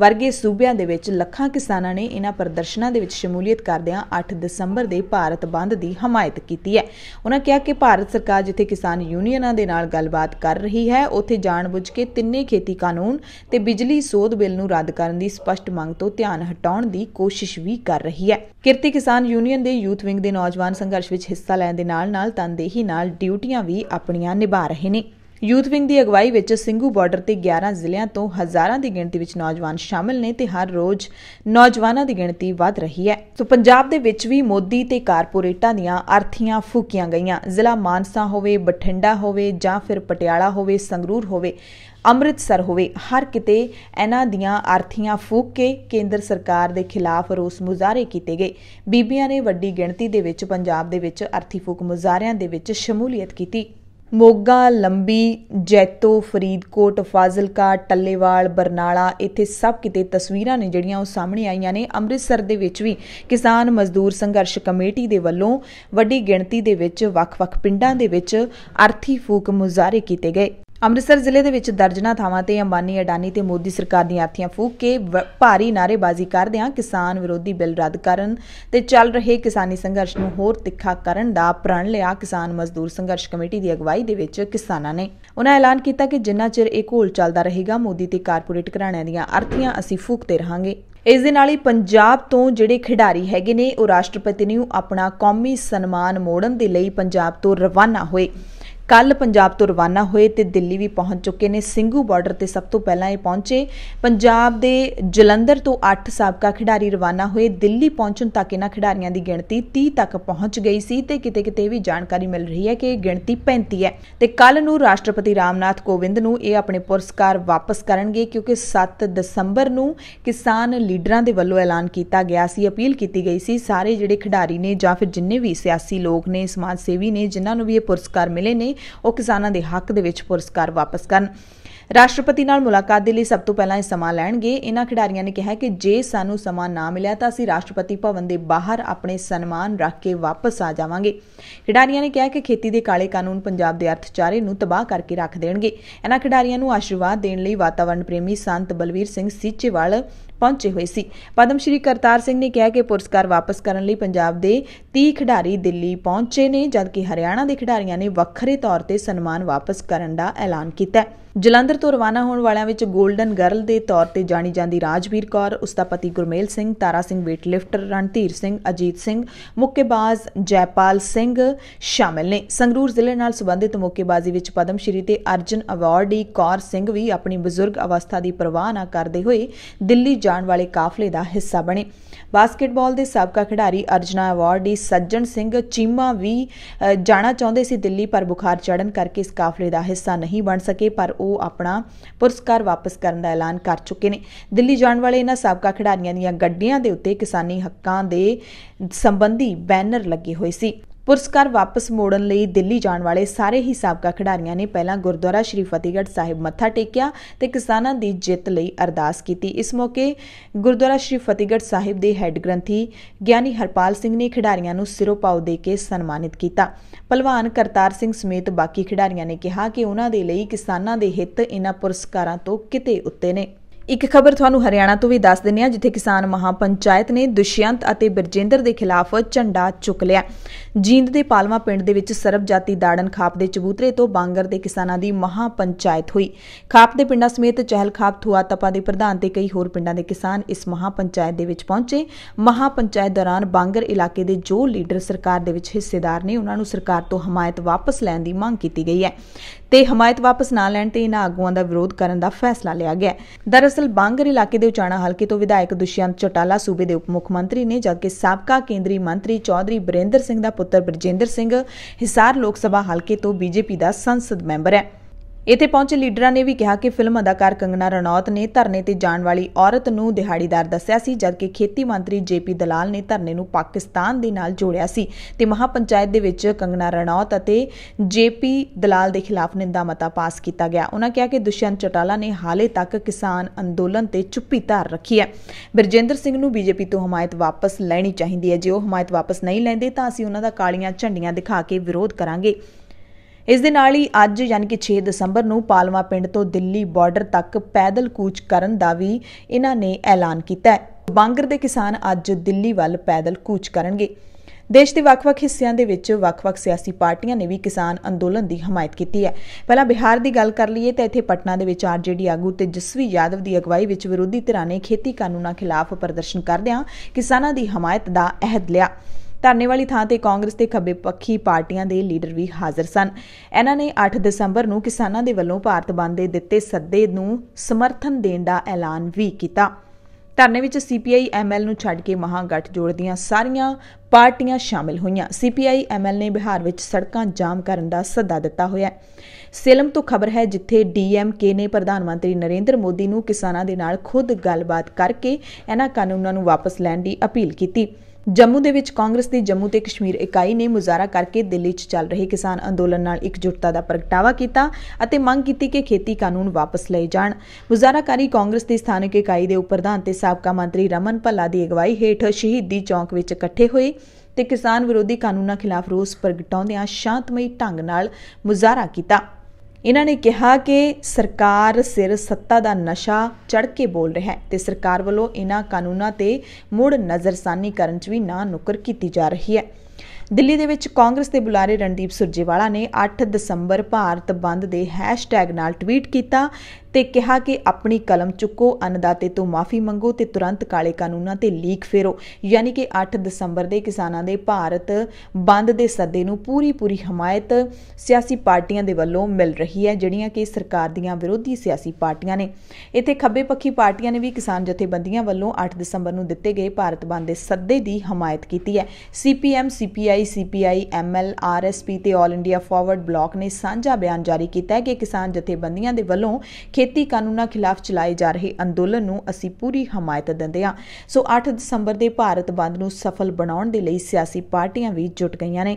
ਵਰਗੇ ਸੂਬਿਆਂ ਦੇ ਵਿੱਚ ਲੱਖਾਂ ਕਿਸਾਨਾਂ ਨੇ ਇਹਨਾਂ ਪ੍ਰਦਰਸ਼ਨਾਂ ਦੇ ਵਿੱਚ ਸ਼ਮੂਲੀਅਤ ਕਰਦਿਆਂ 8 ਦਸੰਬਰ ਦੇ ਭਾਰਤ ਬੰਦ ਦੀ ਹਮਾਇਤ ਕੀਤੀ ਹੈ ਉਹਨਾਂ ਕਿਹਾ ਕਿ ਭਾਰਤ ਸਰਕਾਰ ਜਿੱਥੇ ਕਿਸਾਨ ਯੂਨੀਅਨਾਂ ਦੇ ਨਾਲ ਗੱਲਬਾਤ ਕਰ ਰਹੀ ਹੈ ਉੱਥੇ ਜਾਣਬੁੱਝ ਕੇ ਤਿੰਨੇ ਖੇਤੀ ਕਾਨੂੰਨ ਤੇ ਬਿਜਲੀ ਸੋਧ ਬਿੱਲ ਨੂੰ ਰੱਦ ਕਰਨ ਦੀ ਸਪਸ਼ਟ ਮੰਗ ਤੋਂ ਧਿਆਨ ਹਟਾਉਣ ਦੀ ਕੋਸ਼ਿਸ਼ ਵੀ ਕਰ ਰਹੀ ਹੈ ਕਿਰਤੀ ਕਿਸਾਨ ਯੂਨੀਅਨ ਯੂਨੀਅਨ ਦੇ ਯੂਥ ਵਿੰਗ ਦੇ ਨੌਜਵਾਨ ਸੰਘਰਸ਼ ਵਿੱਚ ਹਿੱਸਾ ਲੈਣ ਦੇ ਨਾਲ-ਨਾਲ ਤਨਦੇਹੀ ਨਾਲ ਡਿਊਟੀਆਂ ਵੀ ਆਪਣੀਆਂ ਨਿਭਾ ਰਹੇ ਨੇ ਯੂਥ ਵਿੰਗ ਦੀ ਅਗਵਾਈ ਵਿੱਚ ਸਿੰਘੂ ਬਾਰਡਰ ਤੇ 11 ਜ਼ਿਲ੍ਹਿਆਂ ਤੋਂ ਹਜ਼ਾਰਾਂ ਦੀ ਗਿਣਤੀ ਵਿੱਚ ਨੌਜਵਾਨ ਸ਼ਾਮਲ ਨੇ ਤੇ ਹਰ ਰੋਜ਼ ਨੌਜਵਾਨਾਂ ਦੀ ਗਿਣਤੀ ਵਧ ਰਹੀ ਹੈ। ਸੋ ਪੰਜਾਬ ਦੇ ਵਿੱਚ ਵੀ ਮੋਦੀ ਤੇ ਕਾਰਪੋਰੇਟਾਂ ਦੀਆਂ ਅਰਥੀਆਂ ਫੂਕੀਆਂ ਗਈਆਂ। ਜ਼ਿਲ੍ਹਾ ਮਾਨਸਾ ਹੋਵੇ, ਬਠਿੰਡਾ ਹੋਵੇ ਜਾਂ ਫਿਰ ਪਟਿਆਲਾ ਹੋਵੇ, ਸੰਗਰੂਰ ਹੋਵੇ ਅੰਮ੍ਰਿਤਸਰ ਹੋਵੇ ਹਰ ਕਿਤੇ ਇਹਨਾਂ ਦੀਆਂ ਆਰਥੀਆਂ ਫੂਕ ਕੇ ਕੇਂਦਰ ਸਰਕਾਰ ਦੇ ਖਿਲਾਫ ਰੋਸ ਮੁਜ਼ਾਹਰੇ ਕੀਤੇ ਗਏ ਬੀਬੀਆਂ ਨੇ ਵੱਡੀ ਗਿਣਤੀ ਦੇ ਵਿੱਚ ਪੰਜਾਬ ਦੇ ਵਿੱਚ ਆਰਥੀ ਫੂਕ ਮੁਜ਼ਾਹਰਿਆਂ ਦੇ ਵਿੱਚ ਸ਼ਮੂਲੀਅਤ ਕੀਤੀ ਮੋਗਾ ਲੰਬੀ ਜੈਤੋ ਫਰੀਦਕੋਟ ਫਾਜ਼ਿਲਕਾ ਟੱਲੇਵਾਲ ਬਰਨਾਲਾ ਇੱਥੇ ਸਭ ਕਿਤੇ ਤਸਵੀਰਾਂ ਨੇ ਜਿਹੜੀਆਂ ਉਹ ਸਾਹਮਣੇ ਆਈਆਂ ਨੇ ਅੰਮ੍ਰਿਤਸਰ ਦੇ ਵਿੱਚ ਵੀ ਕਿਸਾਨ ਮਜ਼ਦੂਰ ਸੰਘਰਸ਼ ਕਮੇਟੀ ਦੇ ਵੱਲੋਂ ਵੱਡੀ ਗਿਣਤੀ ਦੇ ਵਿੱਚ ਵੱਖ-ਵੱਖ ਪਿੰਡਾਂ ਦੇ ਵਿੱਚ ਅਰਥੀ ਫੂਕ ਮੁਜ਼ਾਹਰੇ ਕੀਤੇ ਗਏ ਅੰਮ੍ਰਿਤਸਰ ਜ਼ਿਲ੍ਹੇ ਦੇ ਵਿੱਚ ਦਰਜਨਾ ਥਾਵਾਂ ਤੇ ਅੰਬਾਨੀ ਅਡਾਨੀ ਤੇ ਮੋਦੀ ਸਰਕਾਰ ਦੀਆਂ ਆਥੀਆਂ ਫੂਕ ਕੇ ਭਾਰੀ ਨਾਰੇਬਾਜ਼ੀ ਕਰਦਿਆਂ ਕਿਸਾਨ ਵਿਰੋਧੀ ਬਿੱਲ ਰੱਦ ਕਰਨ ਤੇ ਚੱਲ ਰਹੇ ਕਿਸਾਨੀ ਸੰਘਰਸ਼ ਨੂੰ ਹੋਰ ਤਿੱਖਾ ਕਰਨ ਦਾ ਪ੍ਰਣ ਲਿਆ ਕਿਸਾਨ ਮਜ਼ਦੂਰ ਸੰਘਰਸ਼ ਕਮੇਟੀ ਦੀ ਅਗਵਾਈ ਦੇ ਵਿੱਚ ਕਿਸਾਨਾਂ ਨੇ ਉਹਨਾਂ ਐਲਾਨ ਕੀਤਾ ਕਿ ਜਿੰਨਾ ਚਿਰ ਇਹ ਘੋਲ ਚੱਲਦਾ ਰਹੇਗਾ ਮੋਦੀ ਤੇ ਕਾਰਪੋਰੇਟ ਘਰਾਣਿਆਂ ਦੀਆਂ ਆਰਥੀਆਂ ਅਸੀਂ ਫੂਕਦੇ ਰਹਾਂਗੇ ਇਸ ਦੇ ਨਾਲ ਹੀ ਪੰਜਾਬ ਤੋਂ ਜਿਹੜੇ ਖਿਡਾਰੀ ਹੈਗੇ ਨੇ ਉਹ ਰਾਸ਼ਟਰਪਤੀ ਨੂੰ ਆਪਣਾ ਕੌਮੀ ਸਨਮਾਨ ਮੋੜਨ ਦੇ ਲਈ ਪੰਜਾਬ ਤੋਂ ਰਵਾਨਾ ਹੋਏ ਕੱਲ ਪੰਜਾਬ ਤੋਂ ਰਵਾਨਾ ਹੋਏ ਤੇ ਦਿੱਲੀ ਵੀ ਪਹੁੰਚ ਚੁੱਕੇ ਨੇ ਸਿੰਘੂ ਬਾਰਡਰ ਤੇ ਸਭ ਤੋਂ ਪਹਿਲਾਂ ਇਹ ਪਹੁੰਚੇ ਪੰਜਾਬ ਦੇ ਜਲੰਧਰ ਤੋਂ 8 ਸਾਬਕਾ ਖਿਡਾਰੀ ਰਵਾਨਾ ਹੋਏ ਦਿੱਲੀ ਪਹੁੰਚਣ ਤੱਕ ਇਹਨਾਂ ਖਿਡਾਰੀਆਂ ਦੀ ਗਿਣਤੀ 30 ਤੱਕ ਪਹੁੰਚ ਗਈ ਸੀ ਤੇ ਕਿਤੇ-ਕਿਤੇ ਵੀ ਜਾਣਕਾਰੀ ਮਿਲ ਰਹੀ ਹੈ ਕਿ ਇਹ ਗਿਣਤੀ 35 ਹੈ ਤੇ ਕੱਲ ਨੂੰ ਰਾਸ਼ਟਰਪਤੀ ਰਾਮਨਾਥ ਕੋਵਿੰਦ ਨੂੰ ਇਹ ਆਪਣੇ ਪੁਰਸਕਾਰ ਵਾਪਸ ਕਰਨਗੇ ਕਿਉਂਕਿ 7 ਦਸੰਬਰ ਨੂੰ ਕਿਸਾਨ ਲੀਡਰਾਂ ਦੇ ਵੱਲੋਂ ਐਲਾਨ ਕੀਤਾ ਗਿਆ ਸੀ ਅਪੀਲ ਕੀਤੀ ਗਈ ਸੀ ਸਾਰੇ ਜਿਹੜੇ ਖਿਡਾਰੀ ਨੇ ਜਾਂ ਫਿਰ ਜਿੰਨੇ ਵੀ ਸਿਆਸੀ ਲੋਕ ਨੇ ਸਮਾਜ ਸੇਵੀ ਨੇ ਜਿਨ੍ਹਾਂ ਨੂੰ ਵੀ ਇਹ ਪੁਰਸਕਾਰ ਮਿਲੇ ਨੇ ਨੇ ਉਹ ਕਿਸਾਨਾਂ ਦੇ ਹੱਕ ਦੇ ਵਿੱਚ ਪੁਰਸਕਾਰ ਵਾਪਸ ਕਰਨ ਰਾਸ਼ਟਰਪਤੀ ਨਾਲ ਮੁਲਾਕਾਤ ਦੇ ਲਈ ਸਭ ਤੋਂ ਪਹਿਲਾਂ ਇਹ ਸਮਾਂ ਲੈਣਗੇ ਇਹਨਾਂ ਖਿਡਾਰੀਆਂ ਨੇ ਕਿਹਾ ਕਿ ਜੇ ਸਾਨੂੰ ਸਮਾਂ ਨਾ ਮਿਲਿਆ ਤਾਂ ਅਸੀਂ ਰਾਸ਼ਟਰਪਤੀ ਭਵਨ ਦੇ ਬਾਹਰ ਆਪਣੇ ਸਨਮਾਨ ਰੱਖ ਕੇ ਵਾਪਸ ਆ ਜਾਵਾਂਗੇ ਖਿਡਾਰੀਆਂ ਨੇ ਕਿਹਾ ਕਿ ਖੇਤੀ ਦੇ ਕਾਲੇ ਕਾਨੂੰਨ ਪੰਜਾਬ ਦੇ ਅਰਥਚਾਰੇ ਨੂੰ ਤਬਾਹ ਕਰਕੇ ਰੱਖ ਦੇਣਗੇ ਇਹਨਾਂ ਖਿਡਾਰੀਆਂ ਨੂੰ ਆਸ਼ੀਰਵਾਦ ਦੇਣ ਲਈ ਵਾਤਾਵਰਣ ਪ੍ਰੇਮੀ ਸੰਤ ਬਲਵੀਰ ਸਿੰਘ ਸੀਚੇਵਾਲ ਪਹੁੰਚੇ ਹੋਏ ਸੀ ਪਦਮ ਸ਼੍ਰੀ ਕਰਤਾਰ ਸਿੰਘ ਨੇ ਕਿਹਾ ਕਿ ਪੁਰਸਕਾਰ ਵਾਪਸ ਕਰਨ ਲਈ ਪੰਜਾਬ ਦੇ 30 ਖਿਡਾਰੀ ਦਿੱਲੀ ਪਹੁੰਚੇ ਨੇ ਜਦਕਿ ਹਰਿਆਣਾ ਦੇ ਖਿਡਾਰੀਆਂ ਨੇ ਵੱਖਰੇ ਤੌਰ ਤੇ ਸਨਮਾਨ ਵਾਪਸ ਕਰਨ ਦਾ ਐਲਾਨ ਕੀਤਾ ਹੈ ਜਲੰਧਰ ਤੋਂ ਰਵਾਨਾ ਹੋਣ ਵਾਲਿਆਂ ਵਿੱਚ 골ਡਨ ਗਰਲ ਦੇ ਤੌਰ ਤੇ ਜਾਣੀ ਜਾਂਦੀ ਰਾਜਵੀਰ ਕੌਰ ਉਸ ਦਾ ਪਤੀ ਗੁਰਮੇਲ ਸਿੰਘ ਤਾਰਾ ਸਿੰਘ weight ਲਿਫਟਰ ਰਣਧੀਰ ਸਿੰਘ ਅਜੀਤ ਸਿੰਘ ਮੁੱਕੇਬਾਜ਼ ਜੈਪਾਲ ਸਿੰਘ ਸ਼ਾਮਲ ਨੇ ਸੰਗਰੂਰ ਜ਼ਿਲ੍ਹੇ ਨਾਲ ਸੰਬੰਧਿਤ ਮੁੱਕੇਬਾਜ਼ੀ ਵਿੱਚ ਪਦਮ ਸ਼੍ਰੀ ਤੇ ਅਰਜਨ ਅਵਾਰਡੀ ਕੌਰ ਸਿੰਘ ਵੀ ਆਪਣੀ ਬਜ਼ੁਰਗ ਅਵਸਥਾ ਦੀ ਪਰਵਾਹ ਨਾ ਕਰਦੇ ਹੋਏ ਦਿੱਲੀ ਜਾਣ ਵਾਲੇ ਕਾਫਲੇ ਦਾ ਹਿੱਸਾ ਬਣੇ ਬਾਸਕਟਬਾਲ ਦੇ ਸਾਬਕਾ ਖਿਡਾਰੀ ਅਰਜਨਾ ਅਵਾਰਡੀ ਸੱਜਣ ਸਿੰਘ ਚੀਮਾ ਵੀ ਜਾਣਾ ਚਾਹੁੰਦੇ ਸੀ ਦਿੱਲੀ ਪਰ ਬੁਖਾਰ ਚੜਨ ਕਰਕੇ ਇਸ ਕਾਫਲੇ ਦਾ ਹਿੱਸਾ ਨਹੀਂ ਬਣ ਸਕੇ ਪਰ ਉਹ ਆਪਣਾ ਪੁਰਸਕਾਰ ਵਾਪਸ ਕਰਨ ਦਾ ਐਲਾਨ ਕਰ ਚੁੱਕੇ ਨੇ ਦਿੱਲੀ ਜਾਣ ਵਾਲੇ ਇਹਨਾਂ ਸਾਬਕਾ ਖਿਡਾਰੀਆਂ ਦੀਆਂ ਗੱਡੀਆਂ ਦੇ ਉੱਤੇ ਕਿਸਾਨੀ ਹੱਕਾਂ ਦੇ ਸੰਬੰਧੀ ਬੈਨਰ ਲੱਗੇ ਹੋਏ ਸੀ ਪੁਰਸਕਾਰ ਵਾਪਸ ਮੋੜਨ ਲਈ ਦਿੱਲੀ ਜਾਣ ਵਾਲੇ ਸਾਰੇ ਹੀ ਸਾਬਕਾ ਖਿਡਾਰੀਆਂ ਨੇ ਪਹਿਲਾਂ ਗੁਰਦੁਆਰਾ ਸ਼੍ਰੀ ਫਤਿਹਗੜ੍ਹ ਸਾਹਿਬ ਮੱਥਾ ਟੇਕਿਆ ਤੇ ਕਿਸਾਨਾਂ ਦੀ ਜਿੱਤ ਲਈ ਅਰਦਾਸ ਕੀਤੀ ਇਸ ਮੌਕੇ ਗੁਰਦੁਆਰਾ ਸ਼੍ਰੀ ਫਤਿਹਗੜ੍ਹ ਸਾਹਿਬ ਦੇ ਹੈੱਡ ਗ੍ਰੰਥੀ ਗਿਆਨੀ ਹਰਪਾਲ ਸਿੰਘ ਨੇ ਖਿਡਾਰੀਆਂ ਨੂੰ ਸਿਰੋਪਾਉ ਦੇ ਕੇ ਸਨਮਾਨਿਤ ਕੀਤਾ ਪਹਿਲਵਾਨ ਕਰਤਾਰ ਸਿੰਘ ਸਮੇਤ ਬਾਕੀ ਖਿਡਾਰੀਆਂ ਨੇ ਕਿਹਾ ਕਿ ਉਹਨਾਂ ਦੇ ਲਈ ਕਿਸਾਨਾਂ ਦੇ ਹਿੱਤ ਇਹਨਾਂ ਪੁਰਸਕਾਰਾਂ ਤੋਂ ਕਿਤੇ ਉੱਤੇ ਨੇ ਇੱਕ ਖਬਰ ਤੁਹਾਨੂੰ ਹਰਿਆਣਾ ਤੋਂ ਵੀ ਦੱਸ ਦਿੰਨੇ ਆ ਜਿੱਥੇ ਕਿਸਾਨ ਮਹਾਪੰਚਾਇਤ ਨੇ ਦੁਸ਼ਯੰਤ ਅਤੇ ਬਿਰਜੇਂਦਰ ਦੇ ਖਿਲਾਫ ਝੰਡਾ ਚੁੱਕ ਲਿਆ ਜੀਂਦ ਦੇ ਪਾਲਵਾ ਪਿੰਡ ਦੇ ਵਿੱਚ ਸਰਬਜਾਤੀ ਦਾੜਨ ਖਾਪ ਦੇ ਚਬੂਤਰੇ ਤੋਂ ਬਾਂਗਰ ਦੇ ਕਿਸਾਨਾਂ ਦੀ ਮਹਾਪੰਚਾਇਤ ਹੋਈ ਖਾਪ ਦੇ ਪਿੰਡਾਂ ਸਮੇਤ ਚਹਿਲ ਖਾਪ ਥੁਆ ਤਪਾ ਦੇ ਪ੍ਰਧਾਨ ਤੇ ਕਈ ਹੋਰ ਪਿੰਡਾਂ ਦੇ ਕਿਸਾਨ ਇਸ ਮਹਾਪੰਚਾਇਤ ਦੇ ਵਿੱਚ ਪਹੁੰਚੇ ਮਹਾਪੰਚਾਇਤ ਦੌਰਾਨ ਬਾਂਗਰ ਇਲਾਕੇ ਦੇ ਜੋ ਲੀਡਰ ਸਰਕਾਰ ਦੇ ਵਿੱਚ ਹਿੱਸੇਦਾਰ ਨੇ ਉਹਨਾਂ ਨੂੰ ਸਰਕਾਰ ਤੋਂ ਹਮਾਇਤ ਵਾਪਸ ਲੈਣ ਦੀ ਮੰਗ ਕੀਤੀ ਗਈ ਹੈ ਤੇ ਹਮਾਇਤ ਵਾਪਸ ਨਾ ਲੈਣ ਤੇ ਇਹਨਾਂ ਆਗੂਆਂ ਦਾ ਵਿਰੋਧ ਕਰਨ ਦਾ ਫੈਸਲਾ ਲਿਆ ਗਿਆ ਹੈ ਦਰਅਸਲ ਬਾਂਗਰ ਇਲਾਕੇ ਦੇ ਉਚਾਣਾ ਹਲਕੇ ਤੋਂ ਵਿਧਾਇਕ ਦੁਸ਼ਯੰਤ ਚਟਾਲਾ ਸੂਬੇ ਦੇ ਉਪ ਮੁੱਖ ਮੰਤਰੀ ਨੇ ਜਦਕਿ ਸਾਬਕਾ ਕੇਂਦਰੀ ਮੰਤਰੀ ਚੌਧਰੀ ਬਰਿੰਦਰ ਸਿੰਘ ਦਾ ਪੁੱਤਰ ਬਰਜਿੰਦਰ ਸਿੰਘ ਹਿਸਾਰ ਲੋਕ ਸਭਾ ਹਲਕੇ ਤੋਂ ਬੀਜੇਪੀ ਦਾ ਸੰਸਦ ਮੈਂਬਰ ਹੈ ਇਥੇ ਪਹੁੰਚੇ ਲੀਡਰਾਂ ਨੇ ਵੀ ਕਿਹਾ ਕਿ ਫਿਲਮ ਅਦਾਕਾਰ ਕੰਗਨਾ ਰਣੌਤ ਨੇ ਧਰਨੇ ਤੇ ਜਾਣ ਵਾਲੀ ਔਰਤ ਨੂੰ ਦਿਹਾੜੀਦਾਰ ਦੱਸਿਆ ਸੀ ਜਦਕਿ ਖੇਤੀ ਮੰਤਰੀ ਜੇਪੀ ਦਲਾਲ ਨੇ ਧਰਨੇ ਨੂੰ ਪਾਕਿਸਤਾਨ ਦੇ ਨਾਲ ਜੋੜਿਆ ਸੀ ਤੇ ਮਹਾਪੰਚਾਇਤ ਦੇ ਵਿੱਚ ਕੰਗਨਾ ਰਣੌਤ ਅਤੇ ਜੇਪੀ ਦਲਾਲ ਦੇ ਖਿਲਾਫ ਨਿੰਦਾ ਮਤਾ ਪਾਸ ਕੀਤਾ ਗਿਆ ਉਹਨਾਂ ਕਿਹਾ ਕਿ ਦੁਸ਼ਯੰਤ ਚਟਾਲਾ ਨੇ ਹਾਲੇ ਤੱਕ ਕਿਸਾਨ ਅੰਦੋਲਨ ਤੇ ਚੁੱਪੀ ਧਾਰ ਰੱਖੀ ਹੈ ਬਿਰਜਿੰਦਰ ਸਿੰਘ ਨੂੰ ਬੀਜੇਪੀ ਤੋਂ ਹਮਾਇਤ ਵਾਪਸ ਲੈਣੀ ਚਾਹੀਦੀ ਹੈ ਜੇ ਉਹ ਹਮਾਇਤ ਵਾਪਸ ਨਹੀਂ ਲੈਂਦੇ ਤਾਂ ਅਸੀਂ ਉਹਨਾਂ ਦਾ ਕਾਲੀਆਂ ਝੰਡੀਆਂ ਦਿਖਾ ਕੇ ਵਿਰੋਧ ਕਰਾਂਗੇ ਇਸ ਦੇ ਨਾਲ ਹੀ ਅੱਜ ਯਾਨੀ ਕਿ 6 ਦਸੰਬਰ ਨੂੰ ਪਾਲਵਾ ਪਿੰਡ ਤੋਂ ਦਿੱਲੀ ਬਾਰਡਰ ਤੱਕ ਪੈਦਲ ਕੂਚ ਕਰਨ ਦਾ ਵੀ ਇਹਨਾਂ ਨੇ ਐਲਾਨ ਕੀਤਾ ਹੈ ਬਾਂਗਰ ਦੇ ਕਿਸਾਨ ਅੱਜ ਦਿੱਲੀ ਵੱਲ ਪੈਦਲ ਕੂਚ ਕਰਨਗੇ ਦੇਸ਼ ਦੇ ਵੱਖ-ਵੱਖ ਹਿੱਸਿਆਂ ਦੇ ਵਿੱਚ ਵੱਖ-ਵੱਖ ਸਿਆਸੀ ਪਾਰਟੀਆਂ ਨੇ ਵੀ ਕਿਸਾਨ ਅੰਦੋਲਨ ਦੀ ਹਮਾਇਤ ਕੀਤੀ ਹੈ ਪਹਿਲਾਂ ਬਿਹਾਰ ਦੀ ਗੱਲ ਕਰ ਲਈਏ ਤਾਂ ਇੱਥੇ ਪਟਨਾ ਦੇ ਵਿੱਚ ਆਰਜੇਡੀ ਆਗੂ ਤੇ ਜਸਵੀ ਯਾਦਵ ਦੀ ਅਗਵਾਈ ਵਿੱਚ ਵਿਰੋਧੀ ਧਿਰਾਂ ਨੇ ਖੇਤੀ ਕਾਨੂੰਨਾਂ ਖਿਲਾਫ ਪ੍ਰਦਰਸ਼ਨ ਕਰਦਿਆਂ ਕਿਸਾਨਾਂ ਦੀ ਹਮਾਇਤ ਦਾ ਅਹਿਦ ਲਿਆ ਧਰਨੇ ਵਾਲੀ ਥਾਂ ਤੇ ਕਾਂਗਰਸ ਤੇ ਖੱਬੇ ਪੱਖੀ ਪਾਰਟੀਆਂ ਦੇ ਲੀਡਰ ਵੀ ਹਾਜ਼ਰ ਸਨ ਇਹਨਾਂ ਨੇ 8 ਦਸੰਬਰ ਨੂੰ ਕਿਸਾਨਾਂ ਦੇ ਵੱਲੋਂ ਭਾਰਤ ਬੰਦ ਦੇ ਦਿੱਤੇ ਸੱਦੇ ਨੂੰ ਸਮਰਥਨ ਦੇਣ ਦਾ ਐਲਾਨ ਵੀ ਕੀਤਾ ਧਰਨੇ ਵਿੱਚ ਸੀਪੀਆਈ ਐਮਐਲ ਨੂੰ ਛੱਡ ਕੇ ਮਹਾਗਠ ਜੋੜ ਦੀਆਂ ਸਾਰੀਆਂ ਪਾਰਟੀਆਂ ਸ਼ਾਮਿਲ ਹੋਈਆਂ ਸੀਪੀਆਈ ਐਮਐਲ ਨੇ ਬਿਹਾਰ ਵਿੱਚ ਸੜਕਾਂ ਜਾਮ ਕਰਨ ਦਾ ਸੱਦਾ ਦਿੱਤਾ ਹੋਇਆ ਹੈ ਸੇਲਮ ਤੋਂ ਖਬਰ ਹੈ ਜਿੱਥੇ ਡੀਐਮਕੇ ਨੇ ਪ੍ਰਧਾਨ ਮੰਤਰੀ ਨਰਿੰਦਰ ਮੋਦੀ ਨੂੰ ਕਿਸਾਨਾਂ ਦੇ ਨਾਲ ਖੁਦ ਗੱਲਬਾਤ ਕਰਕੇ ਇਹਨਾਂ ਕਾਨੂੰਨਾਂ ਨੂੰ ਵਾਪਸ ਲੈਣ ਦੀ ਅਪੀਲ ਕੀਤੀ ਜੰਮੂ ਦੇ ਵਿੱਚ ਕਾਂਗਰਸ ਦੀ ਜੰਮੂ ਤੇ ਕਸ਼ਮੀਰ ਇਕਾਈ ਨੇ ਮੁਜ਼ਾਹਰਾ ਕਰਕੇ ਦਿੱਲੀ 'ਚ ਚੱਲ ਰਹੇ ਕਿਸਾਨ ਅੰਦੋਲਨ ਨਾਲ ਇਕਜੁੱਟਤਾ ਦਾ ਪ੍ਰਗਟਾਵਾ ਕੀਤਾ ਅਤੇ ਮੰਗ ਕੀਤੀ ਕਿ ਖੇਤੀ ਕਾਨੂੰਨ ਵਾਪਸ ਲਏ ਜਾਣ ਮੁਜ਼ਾਹਰਾਕਾਰੀ ਕਾਂਗਰਸ ਦੀ ਸਥਾਨਕ ਇਕਾਈ ਦੇ ਉਪਰਧਾਨ ਤੇ ਸਾਬਕਾ ਮੰਤਰੀ ਰਮਨ ਭੱਲਾ ਦੀ ਅਗਵਾਈ ਹੇਠ ਸ਼ਹੀਦੀ ਚੌਂਕ ਵਿੱਚ ਇਕੱਠੇ ਹੋਏ ਤੇ ਕਿਸਾਨ ਵਿਰੋਧੀ ਕਾਨੂੰਨਾਂ ਖਿਲਾਫ ਰੋਸ ਪ੍ਰਗਟਾਉਂਦਿਆਂ ਸ਼ਾਂਤਮਈ ਢੰਗ ਨਾਲ ਮੁਜ਼ਾਹਰਾ ਕੀਤਾ ਇਹਨਾਂ ਨੇ ਕਿਹਾ ਕਿ ਸਰਕਾਰ ਸਿਰ ਸੱਤਾ ਦਾ ਨਸ਼ਾ ਚੜ ਕੇ ਬੋਲ ਰਿਹਾ ਹੈ ਤੇ ਸਰਕਾਰ ਵੱਲੋਂ ਇਹਨਾਂ ਕਾਨੂੰਨਾਂ ਤੇ ਮੁੜ ਨਜ਼ਰਸਾਨੀ ਕਰਨ 'ਚ ਵੀ ਨਾ ਨੁਕਰ ਕੀਤੀ ਜਾ ਰਹੀ ਹੈ ਦਿੱਲੀ ਦੇ ਵਿੱਚ ਕਾਂਗਰਸ ਦੇ ਬੁਲਾਰੇ ਰਣਦੀਪ ਸੁਰਜੇਵਾਲਾ ਨੇ 8 ਦਸੰਬਰ ਭਾਰਤ ਬੰਦ ਦੇ ਹੈਸ਼ਟੈਗ ਨਾਲ ਟਵੀਟ ਕੀਤਾ ਤੇ ਕਿਹਾ ਕਿ ਆਪਣੀ ਕਲਮ ਚੁੱਕੋ ਅਨਦਾਤੇ ਤੋਂ ਮਾਫੀ ਮੰਗੋ ਤੇ ਤੁਰੰਤ ਕਾਲੇ ਕਾਨੂੰਨਾਂ ਤੇ ਲੀਕ ਫੇਰੋ ਯਾਨੀ ਕਿ 8 ਦਸੰਬਰ ਦੇ ਕਿਸਾਨਾਂ ਦੇ ਭਾਰਤ ਬੰਦ ਦੇ ਸੱਦੇ ਨੂੰ ਪੂਰੀ ਪੂਰੀ ਹਮਾਇਤ ਸਿਆਸੀ ਪਾਰਟੀਆਂ ਦੇ ਵੱਲੋਂ ਮਿਲ ਰਹੀ ਹੈ ਜਿਹੜੀਆਂ ਕਿ ਸਰਕਾਰ ਦੀਆਂ ਵਿਰੋਧੀ ਸਿਆਸੀ ਪਾਰਟੀਆਂ ਨੇ ਇੱਥੇ ਖੱਬੇ ਪੱਖੀ ਪਾਰਟੀਆਂ ਨੇ ਵੀ ਕਿਸਾਨ ਜਥੇਬੰਦੀਆਂ ਵੱਲੋਂ 8 ਦਸੰਬਰ ਨੂੰ ਦਿੱਤੇ ਗਏ ਭਾਰਤ ਬੰਦ ਦੇ ਸੱਦੇ ਦੀ ਹਮਾਇਤ ਕੀਤੀ ਹੈ CPM CPI CPI ML RSP ਤੇ ਆਲ ਇੰਡੀਆ ਫਾਰਵਰਡ ਬਲਾਕ ਨੇ ਸਾਂਝਾ ਬਿਆਨ ਜਾਰੀ ਕੀਤਾ ਹੈ ਕਿ ਕਿਸਾਨ ਜਥੇਬੰਦੀਆਂ ਦੇ ਵੱਲੋਂ ਖੇਤੀ ਕਾਨੂੰਨਾਂ ਖਿਲਾਫ ਚਲਾਏ ਜਾ ਰਹੇ ਅੰਦੋਲਨ ਨੂੰ ਅਸੀਂ ਪੂਰੀ ਹਮਾਇਤ ਦਿੰਦੇ ਹਾਂ ਸੋ 8 ਦਸੰਬਰ ਦੇ ਭਾਰਤ ਬੰਦ ਨੂੰ ਸਫਲ ਬਣਾਉਣ ਦੇ ਲਈ ਸਿਆਸੀ ਪਾਰਟੀਆਂ ਵੀ ਜੁਟ ਗਈਆਂ ਨੇ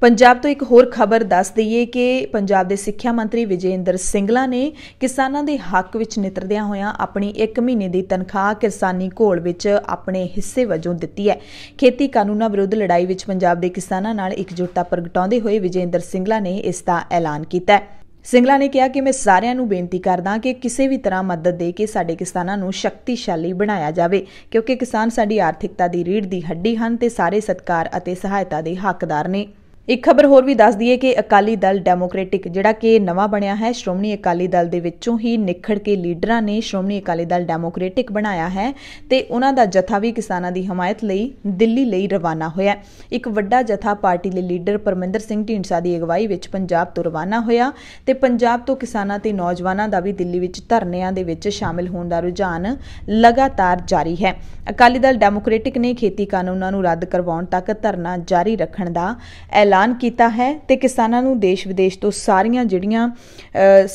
ਪੰਜਾਬ ਤੋਂ ਇੱਕ ਹੋਰ ਖਬਰ ਦੱਸ ਦਈਏ ਕਿ ਪੰਜਾਬ ਦੇ ਸਿੱਖਿਆ ਮੰਤਰੀ ਵਿਜੇਂਦਰ ਸਿੰਗਲਾ ਨੇ ਕਿਸਾਨਾਂ ਦੇ ਹੱਕ ਵਿੱਚ ਨਿਤਰਦਿਆਂ ਹੋਇਆਂ ਆਪਣੀ 1 ਮਹੀਨੇ ਦੀ ਤਨਖਾਹ ਕਿਸਾਨੀ ਘੋਲ ਵਿੱਚ ਆਪਣੇ ਹਿੱਸੇ ਵਜੋਂ ਦਿੱਤੀ ਹੈ ਖੇਤੀ ਕਾਨੂੰਨਾਂ ਵਿਰੁੱਧ ਲੜਾਈ ਵਿੱਚ ਪੰਜਾਬ ਦੇ ਕਿਸਾਨਾਂ ਨਾਲ ਇਕਜੁੱਟਤਾ ਪ੍ਰਗਟਾਉਂਦੇ ਹੋਏ ਵਿਜੇਂਦਰ ਸਿੰਗਲਾ ਨੇ ਇਸ ਦਾ ਐਲਾਨ ਕੀਤਾ ਹੈ ਸਿੰਗਲਾ ਨੇ ਕਿਹਾ ਕਿ ਮੈਂ ਸਾਰਿਆਂ ਨੂੰ ਬੇਨਤੀ ਕਰਦਾ ਕਿ ਕਿਸੇ ਵੀ ਤਰ੍ਹਾਂ ਮਦਦ ਦੇ ਕੇ ਸਾਡੇ ਕਿਸਾਨਾਂ ਨੂੰ ਸ਼ਕਤੀਸ਼ਾਲੀ ਬਣਾਇਆ ਜਾਵੇ ਕਿਉਂਕਿ ਕਿਸਾਨ ਸਾਡੀ ਆਰਥਿਕਤਾ ਦੀ ਰੀੜ੍ਹ ਦੀ ਹੱਡੀ ਹਨ ਤੇ ਸਾਰੇ ਸਤਕਾਰ ਅਤੇ ਸਹਾਇਤਾ ਦੇ ਹੱਕਦਾਰ ਨੇ ਇੱਕ ਖਬਰ ਹੋਰ ਵੀ ਦੱਸ ਦਈਏ ਕਿ ਅਕਾਲੀ ਦਲ ਡੈਮੋਕ੍ਰੈਟਿਕ ਜਿਹੜਾ ਕਿ ਨਵਾਂ ਬਣਿਆ ਹੈ ਸ਼੍ਰੋਮਣੀ ਅਕਾਲੀ ਦਲ ਦੇ ਵਿੱਚੋਂ ਹੀ ਨਿਖੜ ਕੇ ਲੀਡਰਾਂ ਨੇ ਸ਼੍ਰੋਮਣੀ ਅਕਾਲੀ ਦਲ ਡੈਮੋਕ੍ਰੈਟਿਕ ਬਣਾਇਆ ਹੈ ਤੇ ਉਹਨਾਂ ਦਾ ਜਥਾ ਵੀ ਕਿਸਾਨਾਂ ਦੀ ਹਮਾਇਤ ਲਈ ਦਿੱਲੀ ਲਈ ਰਵਾਨਾ ਹੋਇਆ ਇੱਕ ਵੱਡਾ ਜਥਾ ਪਾਰਟੀ ਦੇ ਲੀਡਰ ਪਰਮਿੰਦਰ ਸਿੰਘ ਢੀਂਡਸਾ ਦੀ ਅਗਵਾਈ ਵਿੱਚ ਪੰਜਾਬ ਤੋਂ ਰਵਾਨਾ ਹੋਇਆ ਤੇ ਪੰਜਾਬ ਤੋਂ ਕਿਸਾਨਾਂ ਤੇ ਨੌਜਵਾਨਾਂ ਦਾ ਵੀ ਦਿੱਲੀ ਵਿੱਚ ਧਰਨਿਆਂ ਦੇ ਵਿੱਚ ਸ਼ਾਮਿਲ ਹੋਣ ਦਾ ਰੁਝਾਨ ਲਗਾਤਾਰ ਜਾਰੀ ਹੈ ਅਕਾਲੀ ਦਲ ਡੈਮੋਕ੍ਰੈਟਿਕ ਨੇ ਖੇਤੀ ਕਾਨੂੰਨਾਂ ਨੂੰ ਰੱਦ ਕਰਵਾਉਣ ਤੱਕ ਧਰਨਾ ਜਾਰੀ ਰੱਖਣ ਦਾ ਐਲਾਨ ਐਲਾਨ ਕੀਤਾ ਹੈ ਤੇ ਕਿਸਾਨਾਂ ਨੂੰ ਦੇਸ਼ ਵਿਦੇਸ਼ ਤੋਂ ਸਾਰੀਆਂ ਜਿਹੜੀਆਂ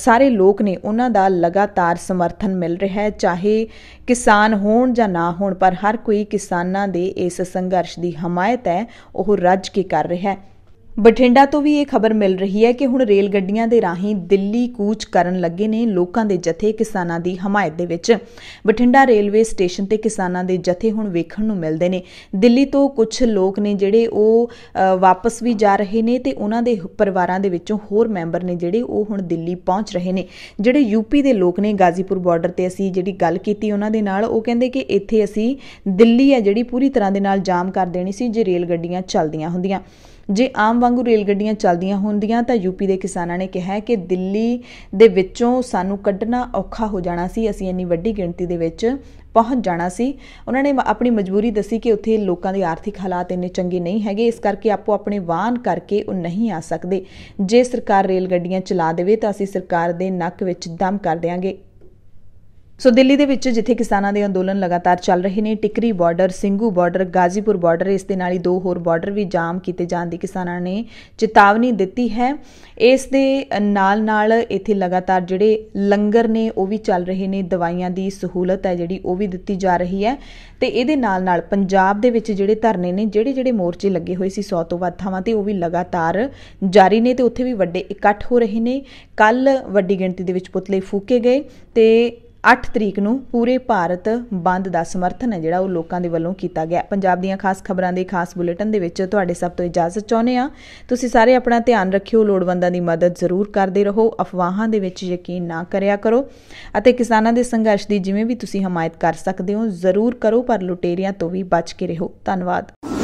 ਸਾਰੇ ਲੋਕ ਨੇ ਉਹਨਾਂ ਦਾ ਲਗਾਤਾਰ ਸਮਰਥਨ ਮਿਲ ਰਿਹਾ ਹੈ ਚਾਹੇ ਕਿਸਾਨ ਹੋਣ ਜਾਂ ਨਾ ਹੋਣ ਪਰ ਹਰ ਕੋਈ ਕਿਸਾਨਾਂ ਦੇ ਇਸ ਸੰਘਰਸ਼ ਦੀ ਹਮਾਇਤ ਹੈ ਉਹ ਰੱਜ ਕੇ ਕਰ ਰਿਹਾ ਹੈ ਬਠਿੰਡਾ ਤੋਂ ਵੀ ਇਹ ਖਬਰ ਮਿਲ ਰਹੀ ਹੈ ਕਿ ਹੁਣ ਰੇਲ ਗੱਡੀਆਂ ਦੇ ਰਾਹੀਂ ਦਿੱਲੀ ਕੂਚ ਕਰਨ ਲੱਗੇ ਨੇ ਲੋਕਾਂ ਦੇ ਜਥੇ ਕਿਸਾਨਾਂ ਦੀ ਹਮਾਇਤ ਦੇ ਵਿੱਚ ਬਠਿੰਡਾ ਰੇਲਵੇ ਸਟੇਸ਼ਨ ਤੇ ਕਿਸਾਨਾਂ ਦੇ ਜਥੇ ਹੁਣ ਵੇਖਣ ਨੂੰ ਮਿਲਦੇ ਨੇ ਦਿੱਲੀ ਤੋਂ ਕੁਝ ਲੋਕ ਨੇ ਜਿਹੜੇ ਉਹ ਵਾਪਸ ਵੀ ਜਾ ਰਹੇ ਨੇ ਤੇ ਉਹਨਾਂ ਦੇ ਪਰਿਵਾਰਾਂ ਦੇ ਵਿੱਚੋਂ ਹੋਰ ਮੈਂਬਰ ਨੇ ਜਿਹੜੇ ਉਹ ਹੁਣ ਦਿੱਲੀ ਪਹੁੰਚ ਰਹੇ ਨੇ ਜਿਹੜੇ ਯੂਪੀ ਦੇ ਲੋਕ ਨੇ ਗਾਜ਼ੀਪੁਰ ਬਾਰਡਰ ਤੇ ਅਸੀਂ ਜਿਹੜੀ ਗੱਲ ਕੀਤੀ ਉਹਨਾਂ ਦੇ ਨਾਲ ਉਹ ਕਹਿੰਦੇ ਕਿ ਇੱਥੇ ਅਸੀਂ ਦਿੱਲੀ ਹੈ ਜਿਹੜੀ ਪੂਰੀ ਤਰ੍ਹਾਂ ਦੇ ਨਾਲ ਜਾਮ ਕਰ ਦੇਣੀ ਸੀ ਜੇ ਰੇਲ ਗੱਡੀਆਂ ਚੱਲਦੀਆਂ ਹੁੰਦੀਆਂ ਜੇ ਆਮ ਵਾਂਗੂ ਰੇਲ ਗੱਡੀਆਂ ਚੱਲਦੀਆਂ ਹੁੰਦੀਆਂ ਤਾਂ ਯੂਪੀ ਦੇ ਕਿਸਾਨਾਂ ਨੇ ਕਿਹਾ ਕਿ ਦਿੱਲੀ ਦੇ ਵਿੱਚੋਂ ਸਾਨੂੰ ਕੱਢਣਾ ਔਖਾ ਹੋ ਜਾਣਾ ਸੀ ਅਸੀਂ ਇੰਨੀ ਵੱਡੀ ਗਿਣਤੀ ਦੇ ਵਿੱਚ ਪਹੁੰਚ ਜਾਣਾ ਸੀ ਉਹਨਾਂ ਨੇ ਆਪਣੀ ਮਜਬੂਰੀ ਦੱਸੀ ਕਿ ਉੱਥੇ ਲੋਕਾਂ ਦੇ ਆਰਥਿਕ ਹਾਲਾਤ ਇੰਨੇ ਚੰਗੇ ਨਹੀਂ ਹੈਗੇ ਇਸ ਕਰਕੇ ਆਪੋ ਆਪਣੇ ਵਾਹਨ ਕਰਕੇ ਉਹ ਨਹੀਂ ਆ ਸਕਦੇ ਜੇ ਸਰਕਾਰ ਰੇਲ ਗੱਡੀਆਂ ਚਲਾ ਦੇਵੇ ਤਾਂ ਅਸੀਂ ਸਰਕਾਰ ਦੇ ਨੱਕ ਵਿੱਚ ਦਮ ਕਰ ਦੇਵਾਂਗੇ ਸੋ ਦਿੱਲੀ ਦੇ ਵਿੱਚ ਜਿੱਥੇ ਕਿਸਾਨਾਂ ਦੇ ਅੰਦੋਲਨ ਲਗਾਤਾਰ ਚੱਲ ਰਹੇ ਨੇ Tikri border Singhu border Ghazipur border ਇਸ ਦੇ ਨਾਲ ਹੀ ਦੋ ਹੋਰ ਬਾਰਡਰ ਵੀ ਜਾਮ ਕੀਤੇ ਜਾਣ ਦੀ ਕਿਸਾਨਾਂ ਨੇ ਚੇਤਾਵਨੀ ਦਿੱਤੀ ਹੈ ਇਸ ਦੇ ਨਾਲ ਨਾਲ ਇੱਥੇ ਲਗਾਤਾਰ ਜਿਹੜੇ ਲੰਗਰ ਨੇ ਉਹ ਵੀ ਚੱਲ ਰਹੇ ਨੇ ਦਵਾਈਆਂ ਦੀ ਸਹੂਲਤ ਹੈ ਜਿਹੜੀ ਉਹ ਵੀ ਦਿੱਤੀ ਜਾ ਰਹੀ ਹੈ ਤੇ ਇਹਦੇ ਨਾਲ ਨਾਲ ਪੰਜਾਬ ਦੇ ਵਿੱਚ ਜਿਹੜੇ ਧਰਨੇ ਨੇ ਜਿਹੜੇ ਜਿਹੜੇ ਮੋਰਚੇ ਲੱਗੇ ਹੋਏ ਸੀ 100 ਤੋਂ ਵੱਧ ਥਾਵਾਂ ਤੇ ਉਹ ਵੀ ਲਗਾਤਾਰ ਜਾਰੀ ਨੇ ਤੇ ਉੱਥੇ ਵੀ ਵੱਡੇ ਇਕੱਠ ਹੋ ਰਹੇ ਨੇ ਕੱਲ ਵੱਡੀ ਗਿਣਤੀ ਦੇ ਵਿੱਚ ਪੁਤਲੇ ਫੂਕੇ ਗਏ ਤੇ 8 ਤਰੀਕ ਨੂੰ ਪੂਰੇ ਭਾਰਤ ਬੰਦ ਦਾ ਸਮਰਥਨ ਹੈ ਜਿਹੜਾ ਉਹ ਲੋਕਾਂ ਦੇ ਵੱਲੋਂ ਕੀਤਾ ਗਿਆ ਪੰਜਾਬ ਦੀਆਂ ਖਾਸ ਖਬਰਾਂ ਦੇ ਖਾਸ ਬੁਲੇਟਿਨ ਦੇ ਵਿੱਚ ਤੁਹਾਡੇ ਸਭ ਤੋਂ ਇਜਾਜ਼ਤ ਚਾਹੁੰਦੇ ਆ ਤੁਸੀਂ ਸਾਰੇ ਆਪਣਾ ਧਿਆਨ ਰੱਖਿਓ ਲੋੜਵੰਦਾਂ ਦੀ ਮਦਦ ਜ਼ਰੂਰ ਕਰਦੇ ਰਹੋ ਅਫਵਾਹਾਂ ਦੇ ਵਿੱਚ ਯਕੀਨ ਨਾ ਕਰਿਆ ਕਰੋ ਅਤੇ ਕਿਸਾਨਾਂ ਦੇ ਸੰਘਰਸ਼ ਦੀ ਜਿਵੇਂ ਵੀ ਤੁਸੀਂ ਹਮਾਇਤ ਕਰ ਸਕਦੇ ਹੋ ਜ਼ਰੂਰ ਕਰੋ ਪਰ ਲੁਟੇਰਿਆਂ ਤੋਂ ਵੀ ਬਚ ਕੇ ਰਹੋ ਧੰਨਵਾਦ